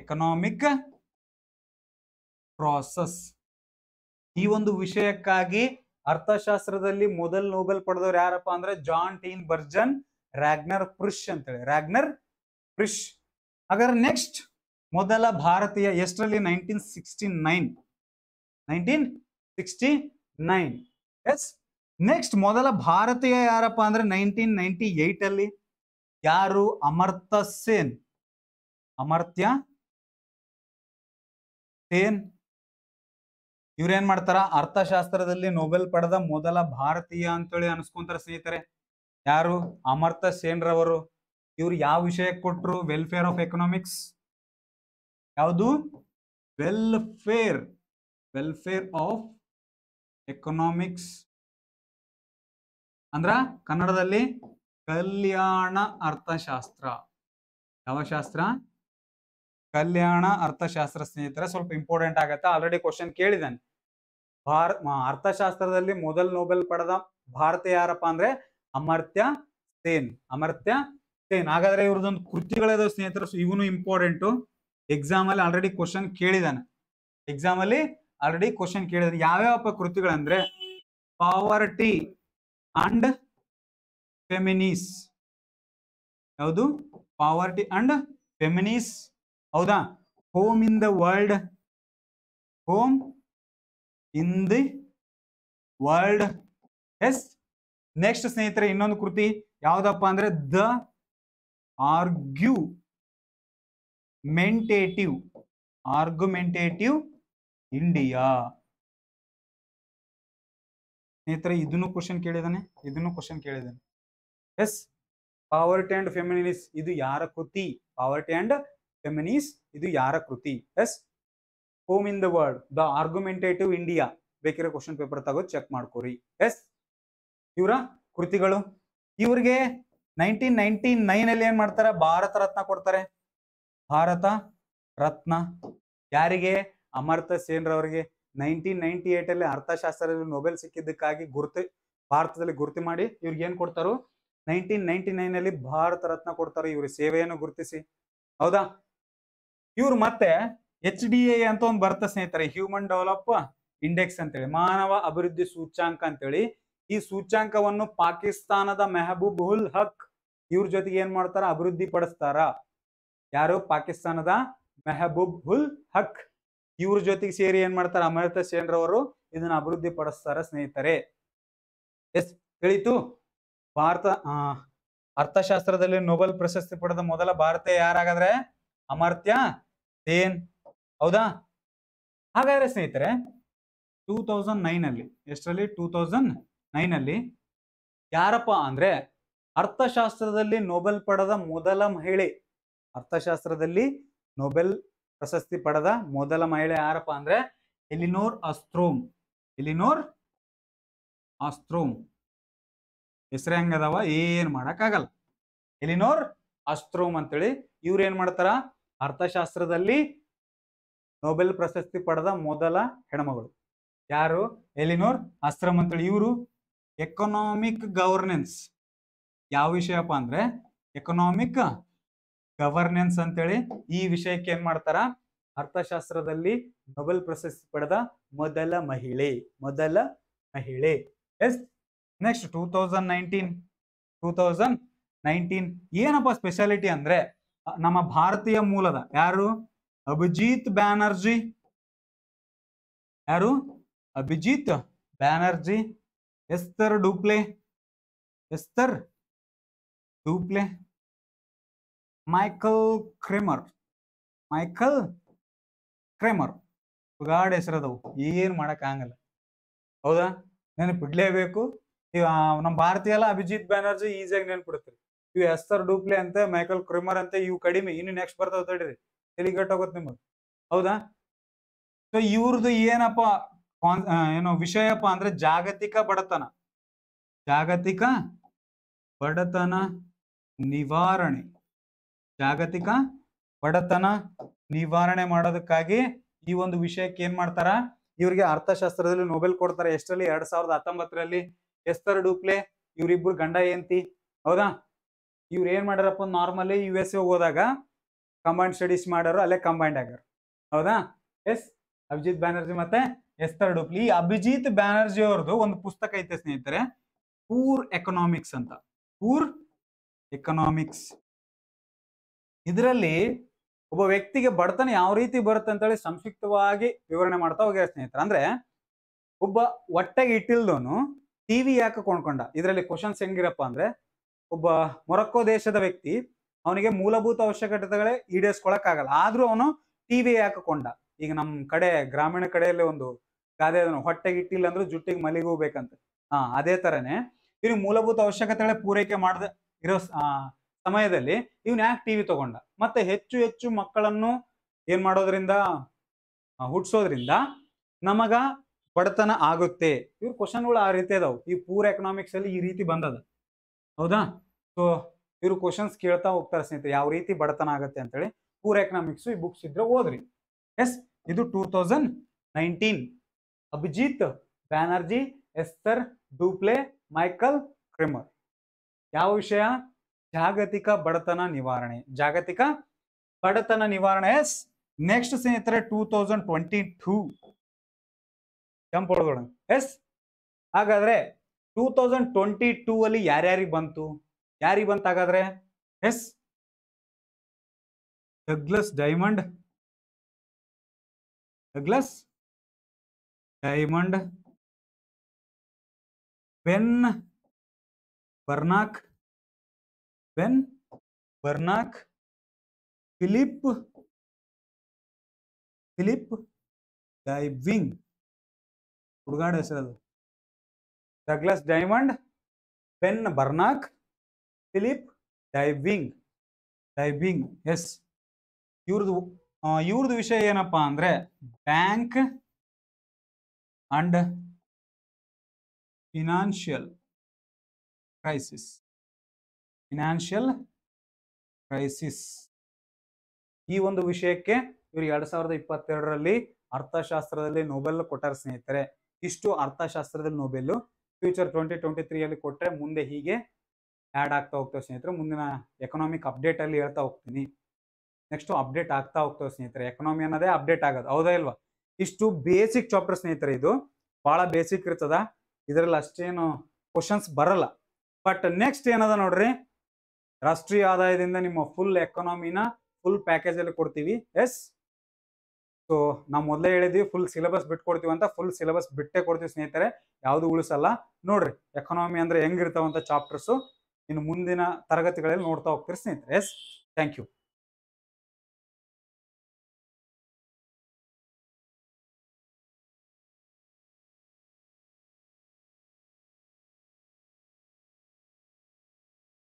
economic process ಈ ಒಂದು ವಿಷಯಕ್ಕಾಗಿ ಅರ್ಥಶಾಸ್ತ್ರದಲ್ಲಿ ಮೊದಲ್ ನೋಬೆಲ್ ಪಡೆದವ್ರು ಯಾರಪ್ಪ ಅಂದ್ರೆ Jan Tinbergen Ragnar Frisch ಅಂತೇಳಿ ರಾಗ್ನರ್ ಪ್ರಿಶ್ ಹಾಗಾದ್ರೆ ನೆಕ್ಸ್ಟ್ ಮೊದಲ ಭಾರತೀಯ ಎಷ್ಟರಲ್ಲಿ nineteen sixty nine nineteen sixty nine yes next ಮೊದಲ ಭಾರತೀಯ ಯಾರಪ್ಪ ಅಂದ್ರೆ ನೈನ್ಟೀನ್ ನೈನ್ಟಿ ಏಟ್ ಅಲ್ಲಿ ಯಾರು ಅಮರ್ತ ಸೇನ್ ಅಮರ್ತ್ಯ ಸೇನ್ ಇವ್ರೇನ್ ಮಾಡ್ತಾರ ಅರ್ಥಶಾಸ್ತ್ರದಲ್ಲಿ ನೊಬೆಲ್ ಪಡೆದ ಮೊದಲ ಭಾರತೀಯ ಅಂತ ಹೇಳಿ ಅನ್ಸ್ಕೊಂತಾರೆ ಸ್ನೇಹಿತರೆ ಯಾರು ಅಮರ್ತ ಸೇನ್ ರವರು ಇವ್ರು ಯಾವ ವಿಷಯಕ್ಕೆ ಕೊಟ್ಟರು ವೆಲ್ಫೇರ್ ಆಫ್ ಎಕನಾಮಿಕ್ಸ್ ಯಾವುದು ವೆಲ್ಫೇರ್ ವೆಲ್ಫೇರ್ ಆಫ್ ಎಕನಾಮಿಕ್ಸ್ ಅಂದ್ರ ಕನ್ನಡದಲ್ಲಿ ಕಲ್ಯಾಣ ಅರ್ಥಶಾಸ್ತ್ರ ಯಾವ ಶಾಸ್ತ್ರ ಕಲ್ಯಾಣ ಅರ್ಥಶಾಸ್ತ್ರ ಸ್ನೇಹಿತರೆ ಸ್ವಲ್ಪ ಇಂಪಾರ್ಟೆಂಟ್ ಆಗತ್ತೆ ಆಲ್ರೆಡಿ ಕ್ವಶನ್ ಕೇಳಿದ್ದಾನೆ ಭಾರ ಅರ್ಥಶಾಸ್ತ್ರದಲ್ಲಿ ಮೊದಲ್ ನೊಬೆಲ್ ಪಡೆದ ಭಾರತ ಯಾರಪ್ಪ ಅಂದ್ರೆ ಅಮರ್ತ್ಯ ಸೇನ್ ಅಮರ್ತ್ಯ ಸೇನ್ ಹಾಗಾದ್ರೆ ಇವ್ರದೊಂದು ಕೃತಿಗಳಿದಾವೆ ಸ್ನೇಹಿತರು ಇವನು ಇಂಪಾರ್ಟೆಂಟು ಎಕ್ಸಾಮ್ ಅಲ್ಲಿ ಆಲ್ರೆಡಿ ಕ್ವಶನ್ ಕೇಳಿದಾನೆ ಎಕ್ಸಾಮ್ ಅಲ್ಲಿ ಆಲ್ರೆಡಿ ಕ್ವಶನ್ ಕೇಳಿದ್ರೆ ಯಾವ್ಯಾವ ಕೃತಿಗಳಂದ್ರೆ ಪಾವರ್ಟಿ ಅಂಡ್ ಫೆಮಿನೀಸ್ ಯಾವುದು ಪಾವರ್ಟಿ ಅಂಡ್ ಫೆಮಿನೀಸ್ ಹೌದಾ home in the world home in the world yes next ಸ್ನೇಹಿತರೆ ಇನ್ನೊಂದು ಕೃತಿ ಯಾವ್ದಪ್ಪ ಅಂದ್ರೆ the argumentative argumentative India ಸ್ನೇಹಿತರೆ ಇದನ್ನು ಕ್ವಶನ್ ಕೇಳಿದಾನೆ ಇದನ್ನು ಕ್ವಶನ್ ಕೇಳಿದಾನೆ ಎಸ್ ಪಾವರ್ಟಿ ಅಂಡ್ ಫೆಮಿನಿಸ್ ಇದು ಯಾರ ಕೃತಿ ಪಾವರ್ಟಿ ಅಂಡ್ ಫೆಮಿನಿಸ್ ಇದು ಯಾರ ಕೃತಿ yes home in the world the argumentative India ಬೇಕಿರೋ ಕ್ವಶನ್ ಪೇಪರ್ ತಗೋ ಚೆಕ್ ಮಾಡ್ಕೋರಿ ಎಸ್ ಇವರ ಕೃತಿಗಳು ಇವ್ರಿಗೆ ನೈನ್ಟೀನ್ ನೈನ್ಟಿ ನೈನ್ ಅಲ್ಲಿ ಏನ್ ಮಾಡ್ತಾರೆ ಭಾರತ ರತ್ನ ಕೊಡ್ತಾರೆ ಭಾರತ ರತ್ನ ಯಾರಿಗೆ ಅಮರ್ತ ಸೇನ್ ರವರಿಗೆ ನೈನ್ಟೀನ್ ನೈನ್ಟಿ ಏಟ್ ಅಲ್ಲಿ ಅರ್ಥಶಾಸ್ತ್ರದಲ್ಲಿ ನೊಬೆಲ್ ಸಿಕ್ಕಿದ್ದಕ್ಕಾಗಿ ಗುರುತು ಭಾರತದಲ್ಲಿ ಗುರುತಿ ಮಾಡಿ ಇವ್ರಿಗೆ ಏನ್ ಕೊಡ್ತಾರೋ ನೈನ್ಟೀನ್ ನೈನ್ಟಿ ನೈನ್ ಅಲ್ಲಿ ಭಾರತ ರತ್ನ ಕೊಡ್ತಾರೆ ಇವ್ರ ಸೇವೆಯನ್ನು ಗುರುತಿಸಿ ಹೌದಾ ಇವ್ರು ಮತ್ತೆ ಎಚ್ ಡಿ ಎ ಅಂತ ಒಂದು ಬರ್ತ ಸ್ನೇಹಿತರೆ ಹ್ಯೂಮನ್ ಡೆವಲಪ್ ಇಂಡೆಕ್ಸ್ ಅಂತೇಳಿ ಮಾನವ ಅಭಿವೃದ್ಧಿ ಸೂಚ್ಯಾಂಕ ಅಂತೇಳಿ ಈ ಸೂಚ್ಯಾಂಕವನ್ನು ಪಾಕಿಸ್ತಾನದ ಮೆಹಬೂಬ್ ಉಲ್ ಹಕ್ ಇವ್ರ ಜೊತೆಗೆ ಏನ್ ಮಾಡ್ತಾರ ಅಭಿವೃದ್ಧಿ ಪಡಿಸ್ತಾರ ಯಾರು ಪಾಕಿಸ್ತಾನದ ಮೆಹಬೂಬ್ ಹುಲ್ ಹಕ್ ಇವ್ರ ಜೊತೆಗೆ ಸೇರಿ ಏನ್ ಮಾಡ್ತಾರೆ ಅಮರ್ತ್ಯ ಸೇನ್ರವರು ಇದನ್ನ ಅಭಿವೃದ್ಧಿ ಪಡಿಸ್ತಾರೆ ಸ್ನೇಹಿತರೆ ಎಸ್ ಹೇಳಿತು ಭಾರತ ಅರ್ಥಶಾಸ್ತ್ರದಲ್ಲಿ ನೊಬೆಲ್ ಪ್ರಶಸ್ತಿ ಪಡೆದ ಮೊದಲ ಭಾರತ ಯಾರಾಗಾದ್ರೆ ಅಮರ್ತ್ಯ ಸೇನ್ ಹೌದಾ ಹಾಗಾದ್ರೆ ಸ್ನೇಹಿತರೆ ಟೂ ತೌಸಂಡ್ ನೈನ್ ಅಲ್ಲಿ ಎಷ್ಟರಲ್ಲಿ ಟೂ ತೌಸಂಡ್ ನೈನ್ ಅಲ್ಲಿ ಯಾರಪ್ಪ ಅಂದ್ರೆ ಅರ್ಥಶಾಸ್ತ್ರದಲ್ಲಿ ನೊಬೆಲ್ ಪಡೆದ ಮೊದಲ ಮಹಿಳೆ ಅರ್ಥಶಾಸ್ತ್ರದಲ್ಲಿ ನೊಬೆಲ್ ಪ್ರಶಸ್ತಿ ಪಡೆದ ಮೊದಲ ಮಹಿಳೆ ಯಾರಪ್ಪ ಅಂದ್ರೆ ಎಲಿನೋರ್ ಅಸ್ತ್ರೋಮ್ ಎಲಿನೋರ್ ಅಸ್ತ್ರೋಮ್ ಹೆಸರೇ ಹಂಗದವ ಏನ್ ಮಾಡಕ್ಕಾಗಲ್ಲ ಎಲಿನೋರ್ ಅಸ್ತ್ರೋಮ್ ಅಂತೇಳಿ ಇವ್ರ ಏನ್ ಮಾಡ್ತಾರ ಅರ್ಥಶಾಸ್ತ್ರದಲ್ಲಿ ನೊಬೆಲ್ ಪ್ರಶಸ್ತಿ ಪಡೆದ ಮೊದಲ ಹೆಣಮಗಳು ಯಾರು ಎಲಿನೋರ್ ಅಸ್ತ್ರಮ್ ಅಂತೇಳಿ ಇವರು ಎಕನಾಮಿಕ್ ಗವರ್ನೆನ್ಸ್ ಯಾವ ವಿಷಯಪ್ಪ ಅಂದ್ರೆ ಎಕನಾಮಿಕ್ ಗವರ್ನೆನ್ಸ್ ಅಂತೇಳಿ ಈ ವಿಷಯಕ್ಕೆ ಏನ್ ಮಾಡ್ತಾರ ಅರ್ಥಶಾಸ್ತ್ರದಲ್ಲಿ ನೊಬೆಲ್ ಪ್ರಶಸ್ತಿ ಪಡೆದ ಮೊದಲ ಮಹಿಳೆ ಮೊದಲ ಮಹಿಳೆ yes next two thousand nineteen two thousand nineteen ಏನಪ್ಪ ಸ್ಪೆಷಾಲಿಟಿ ಅಂದ್ರೆ ನಮ್ಮ ಭಾರತೀಯ ಮೂಲದ ಯಾರು ಅಭಿಜಿತ್ ಬ್ಯಾನರ್ಜಿ ಯಾರು Abhijit Banerjee Esther Duflo Esther Duflo Michael Kremer Michael Kremer ಗಾಡ್ ಹೆಸರದವು ಏನು ಆಗಲ್ಲ ಹೌದಾ ನೆನಪಿಡ್ಲೇಬೇಕು ಇವ ನಮ್ಮ ಎಲ್ಲ ಅಭಿಜಿತ್ ಬ್ಯಾನರ್ಜಿ ಈಸಿಯಾಗಿ ಇವ್ ಇವು ಆರ್ ಡೂಪ್ಲೆ ಅಂತ ಮೈಕಲ್ ಕ್ರೆಮರ್ ಅಂತ ಇವು ಕಡಿಮೆ ಇನ್ನು ನೆಕ್ಸ್ಟ್ ಬರ್ತಾವ ತಡೀರಿ ತೆಲಿಗಟ್ಟ ಹೋಗುತ್ತೆ ನಿಮಗೆ ಹೌದಾ ಸೊ ಇವ್ರದ್ದು ಏನಪ್ಪ ಏನೋ ವಿಷಯಪ್ಪ ಅಂದ್ರೆ ಜಾಗತಿಕ ಬಡತನ ಜಾಗತಿಕ ಬಡತನ ನಿವಾರಣೆ ಜಾಗತಿಕ ಬಡತನ ನಿವಾರಣೆ ಮಾಡೋದಕ್ಕಾಗಿ ಈ ಒಂದು ವಿಷಯಕ್ಕೆ ಏನ್ ಮಾಡ್ತಾರ ಇವರಿಗೆ ಅರ್ಥಶಾಸ್ತ್ರದಲ್ಲಿ ನೊಬೆಲ್ ಕೊಡ್ತಾರೆ ಎಷ್ಟರಲ್ಲಿ ಎರಡ್ ಸಾವಿರದ ಹತ್ತೊಂಬತ್ತರಲ್ಲಿ ಎಸ್ತರ್ ಡೂಪ್ಲೆ ಇವ್ರಿಬ್ರು ಗಂಡ ಎಂತಿ ಹೌದಾ ಇವ್ರು ಏನ್ ಮಾಡ್ಯಾರಪ್ಪ ನಾರ್ಮಲಿ ಯು ಎಸ್ ಎ ಹೋದಾಗ ಕಂಬೈಂಡ್ ಸ್ಟಡೀಸ್ ಮಾಡೋರು ಅಲ್ಲೇ ಕಂಬೈಂಡ್ ಆಗ್ಯಾರ ಹೌದಾ ಎಸ್ ಅಭಿಜಿತ್ ಬ್ಯಾನರ್ಜಿ ಮತ್ತೆ ಎಸ್ತರ್ ಡೂಪ್ಲಿ ಅಭಿಜಿತ್ ಬ್ಯಾನರ್ಜಿ ಅವ್ರದ್ದು ಒಂದು ಪುಸ್ತಕ ಐತೆ ಸ್ನೇಹಿತರೆ ಪೂರ್ ಎಕನಾಮಿಕ್ಸ್ ಅಂತ ಪೂರ್ ಎಕನಾಮಿಕ್ಸ್ ಇದರಲ್ಲಿ ಒಬ್ಬ ವ್ಯಕ್ತಿಗೆ ಬಡತನ ಯಾವ ರೀತಿ ಬರುತ್ತೆ ಅಂತ ಹೇಳಿ ಸಂಕ್ಷಿಪ್ತವಾಗಿ ವಿವರಣೆ ಮಾಡ್ತಾ ಹೋಗ್ಯಾರ ಸ್ನೇಹಿತರ ಅಂದ್ರೆ ಒಬ್ಬ ಹೊಟ್ಟೆಗೆ ಇಟ್ಟಿಲ್ದವನು ಟಿವಿ ಯಾಕೆ ಕೊಂಡ್ಕೊಂಡ ಇದರಲ್ಲಿ ಕ್ವಶನ್ಸ್ ಹೆಂಗಿರಪ್ಪ ಅಂದ್ರೆ ಒಬ್ಬ ಮೊರಕ್ಕೊ ದೇಶದ ವ್ಯಕ್ತಿ ಅವನಿಗೆ ಮೂಲಭೂತ ಅವಶ್ಯಕತೆಗಳೇ ಆಗಲ್ಲ ಆದ್ರೂ ಅವನು ಟಿವಿ ಯಾಕೆ ಕೊಂಡ ಈಗ ನಮ್ಮ ಕಡೆ ಗ್ರಾಮೀಣ ಕಡೆಯಲ್ಲಿ ಒಂದು ಗಾದೆ ಅದನ್ನು ಹೊಟ್ಟೆಗೆ ಇಟ್ಟಿಲ್ಲ ಅಂದ್ರೆ ಜುಟ್ಟಿಗೆ ಮಲಿಗೂ ಬೇಕಂತ ಹಾ ಅದೇ ತರನೇ ಇನ್ನು ಮೂಲಭೂತ ಅವಶ್ಯಕತೆಗಳೇ ಪೂರೈಕೆ ಮಾಡದೆ ಇರೋ ಸಮಯದಲ್ಲಿ ಇವನ್ ಯಾಕೆ ಟಿವಿ ತಗೊಂಡ ಮತ್ತೆ ಹೆಚ್ಚು ಹೆಚ್ಚು ಮಕ್ಕಳನ್ನು ಏನ್ ಮಾಡೋದ್ರಿಂದ ಹುಟ್ಟಿಸೋದ್ರಿಂದ ನಮಗ ಬಡತನ ಆಗುತ್ತೆ ಇವ್ರ ಕ್ವಶನ್ಗಳು ಆ ರೀತಿ ಅದಾವು ಈ ಪೂರ್ ಎಕನಾಮಿಕ್ಸ್ ಅಲ್ಲಿ ಈ ರೀತಿ ಬಂದದ ಹೌದಾ ಸೊ ಇವ್ರು ಕ್ವಶನ್ಸ್ ಕೇಳ್ತಾ ಹೋಗ್ತಾರೆ ಸ್ನೇಹಿತರೆ ಯಾವ ರೀತಿ ಬಡತನ ಆಗತ್ತೆ ಅಂತೇಳಿ ಪೂರ್ ಎಕನಾಮಿಕ್ಸ್ ಈ ಬುಕ್ಸ್ ಇದ್ರೆ ಓದ್ರಿ ಎಸ್ ಇದು two thousand nineteen Abhijit Banerjee Esther Duflo Michael Kremer ಯಾವ ವಿಷಯ ಜಾಗತಿಕ ಬಡತನ ನಿವಾರಣೆ ಜಾಗತಿಕ ಬಡತನ ನಿವಾರಣೆ ಎಸ್ ನೆಕ್ಸ್ಟ್ ಸ್ನೇಹಿತರೆ 2022 ಕ್ಯಾಂಪರ್ ದೊಡ ಎಸ್ ಹಾಗಾದ್ರೆ 2022 ಅಲ್ಲಿ ಯಾರು ಯಾರಿ ಬಂತು ಯಾರು ಬಂತ ಹಾಗಾದ್ರೆ yes Douglas Diamond Douglas Diamond Ben Bernanke when Bernanke Philip, Philip Dybvig ಹುಡುಗಾಡ ಹೆಸರದು Douglas Diamond Ben Bernanke Philip Dybvig Dybvig yes ಇವ್ರದ್ದು ಇವ್ರದ್ದು ವಿಷಯ ಏನಪ್ಪಾ ಅಂದ್ರೆ bank and financial crisis financial crisis ಈ ಒಂದು ವಿಷಯಕ್ಕೆ ಇವರು ಎರಡ್ ಸಾವಿರದ ಇಪ್ಪತ್ತೆರಡರಲ್ಲಿ ಅರ್ಥಶಾಸ್ತ್ರದಲ್ಲಿ ನೊಬೆಲ್ ಕೊಟ್ಟಾರ ಸ್ನೇಹಿತರೆ ಇಷ್ಟು ಅರ್ಥಶಾಸ್ತ್ರದಲ್ಲಿ ನೊಬೆಲ್ ಫ್ಯೂಚರ್ ಟ್ವೆಂಟಿ ಟ್ವೆಂಟಿ ತ್ರೀಯಲ್ಲಿ ಕೊಟ್ಟರೆ ಮುಂದೆ ಹೀಗೆ ಆ್ಯಡ್ ಆಗ್ತಾ ಹೋಗ್ತೇವೆ ಸ್ನೇಹಿತರೆ ಮುಂದಿನ ಎಕನಾಮಿಕ್ ಅಪ್ಡೇಟಲ್ಲಿ ಹೇಳ್ತಾ ಹೋಗ್ತೀನಿ ನೆಕ್ಸ್ಟ್ ಅಪ್ಡೇಟ್ ಆಗ್ತಾ ಹೋಗ್ತೇವೆ ಸ್ನೇಹಿತರೆ ಎಕನಾಮಿ ಅನ್ನೋದೇ ಅಪ್ಡೇಟ್ ಆಗೋದು ಹೌದಾ ಇಲ್ವಾ ಇಷ್ಟು ಬೇಸಿಕ್ ಚಾಪ್ಟರ್ ಸ್ನೇಹಿತರೆ ಇದು ಭಾಳ ಬೇಸಿಕ್ ಇರ್ತದ ಇದರಲ್ಲಿ ಅಷ್ಟೇನು ಕ್ವಶನ್ಸ್ ಬರಲ್ಲ ಬಟ್ ನೆಕ್ಸ್ಟ್ ಏನದ ನೋಡ್ರಿ ರಾಷ್ಟ್ರೀಯ ಆದಾಯದಿಂದ ನಿಮ್ಮ ಫುಲ್ ಎಕನಾಮಿನ ಫುಲ್ ಪ್ಯಾಕೇಜ್ ಅಲ್ಲಿ ಕೊಡ್ತೀವಿ ಎಸ್ ಸೊ ನಾವು ಮೊದಲೇ ಹೇಳಿದ್ವಿ ಫುಲ್ ಸಿಲೆಬಸ್ ಬಿಟ್ಕೊಡ್ತೀವಿ ಅಂತ ಫುಲ್ ಸಿಲೆಬಸ್ ಬಿಟ್ಟೆ ಕೊಡ್ತೀವಿ ಸ್ನೇಹಿತರೆ ಯಾವುದು ಉಳಿಸಲ್ಲ ನೋಡ್ರಿ ಎಕನಾಮಿ ಅಂದ್ರೆ ಹೆಂಗಿರ್ತಾವಂತ ಚಾಪ್ಟರ್ಸು ಇನ್ನು ಮುಂದಿನ ತರಗತಿಗಳಲ್ಲಿ ನೋಡ್ತಾ ಹೋಗ್ತೀರಿ ಸ್ನೇಹಿತರೆ ಎಸ್ ಥ್ಯಾಂಕ್ ಯು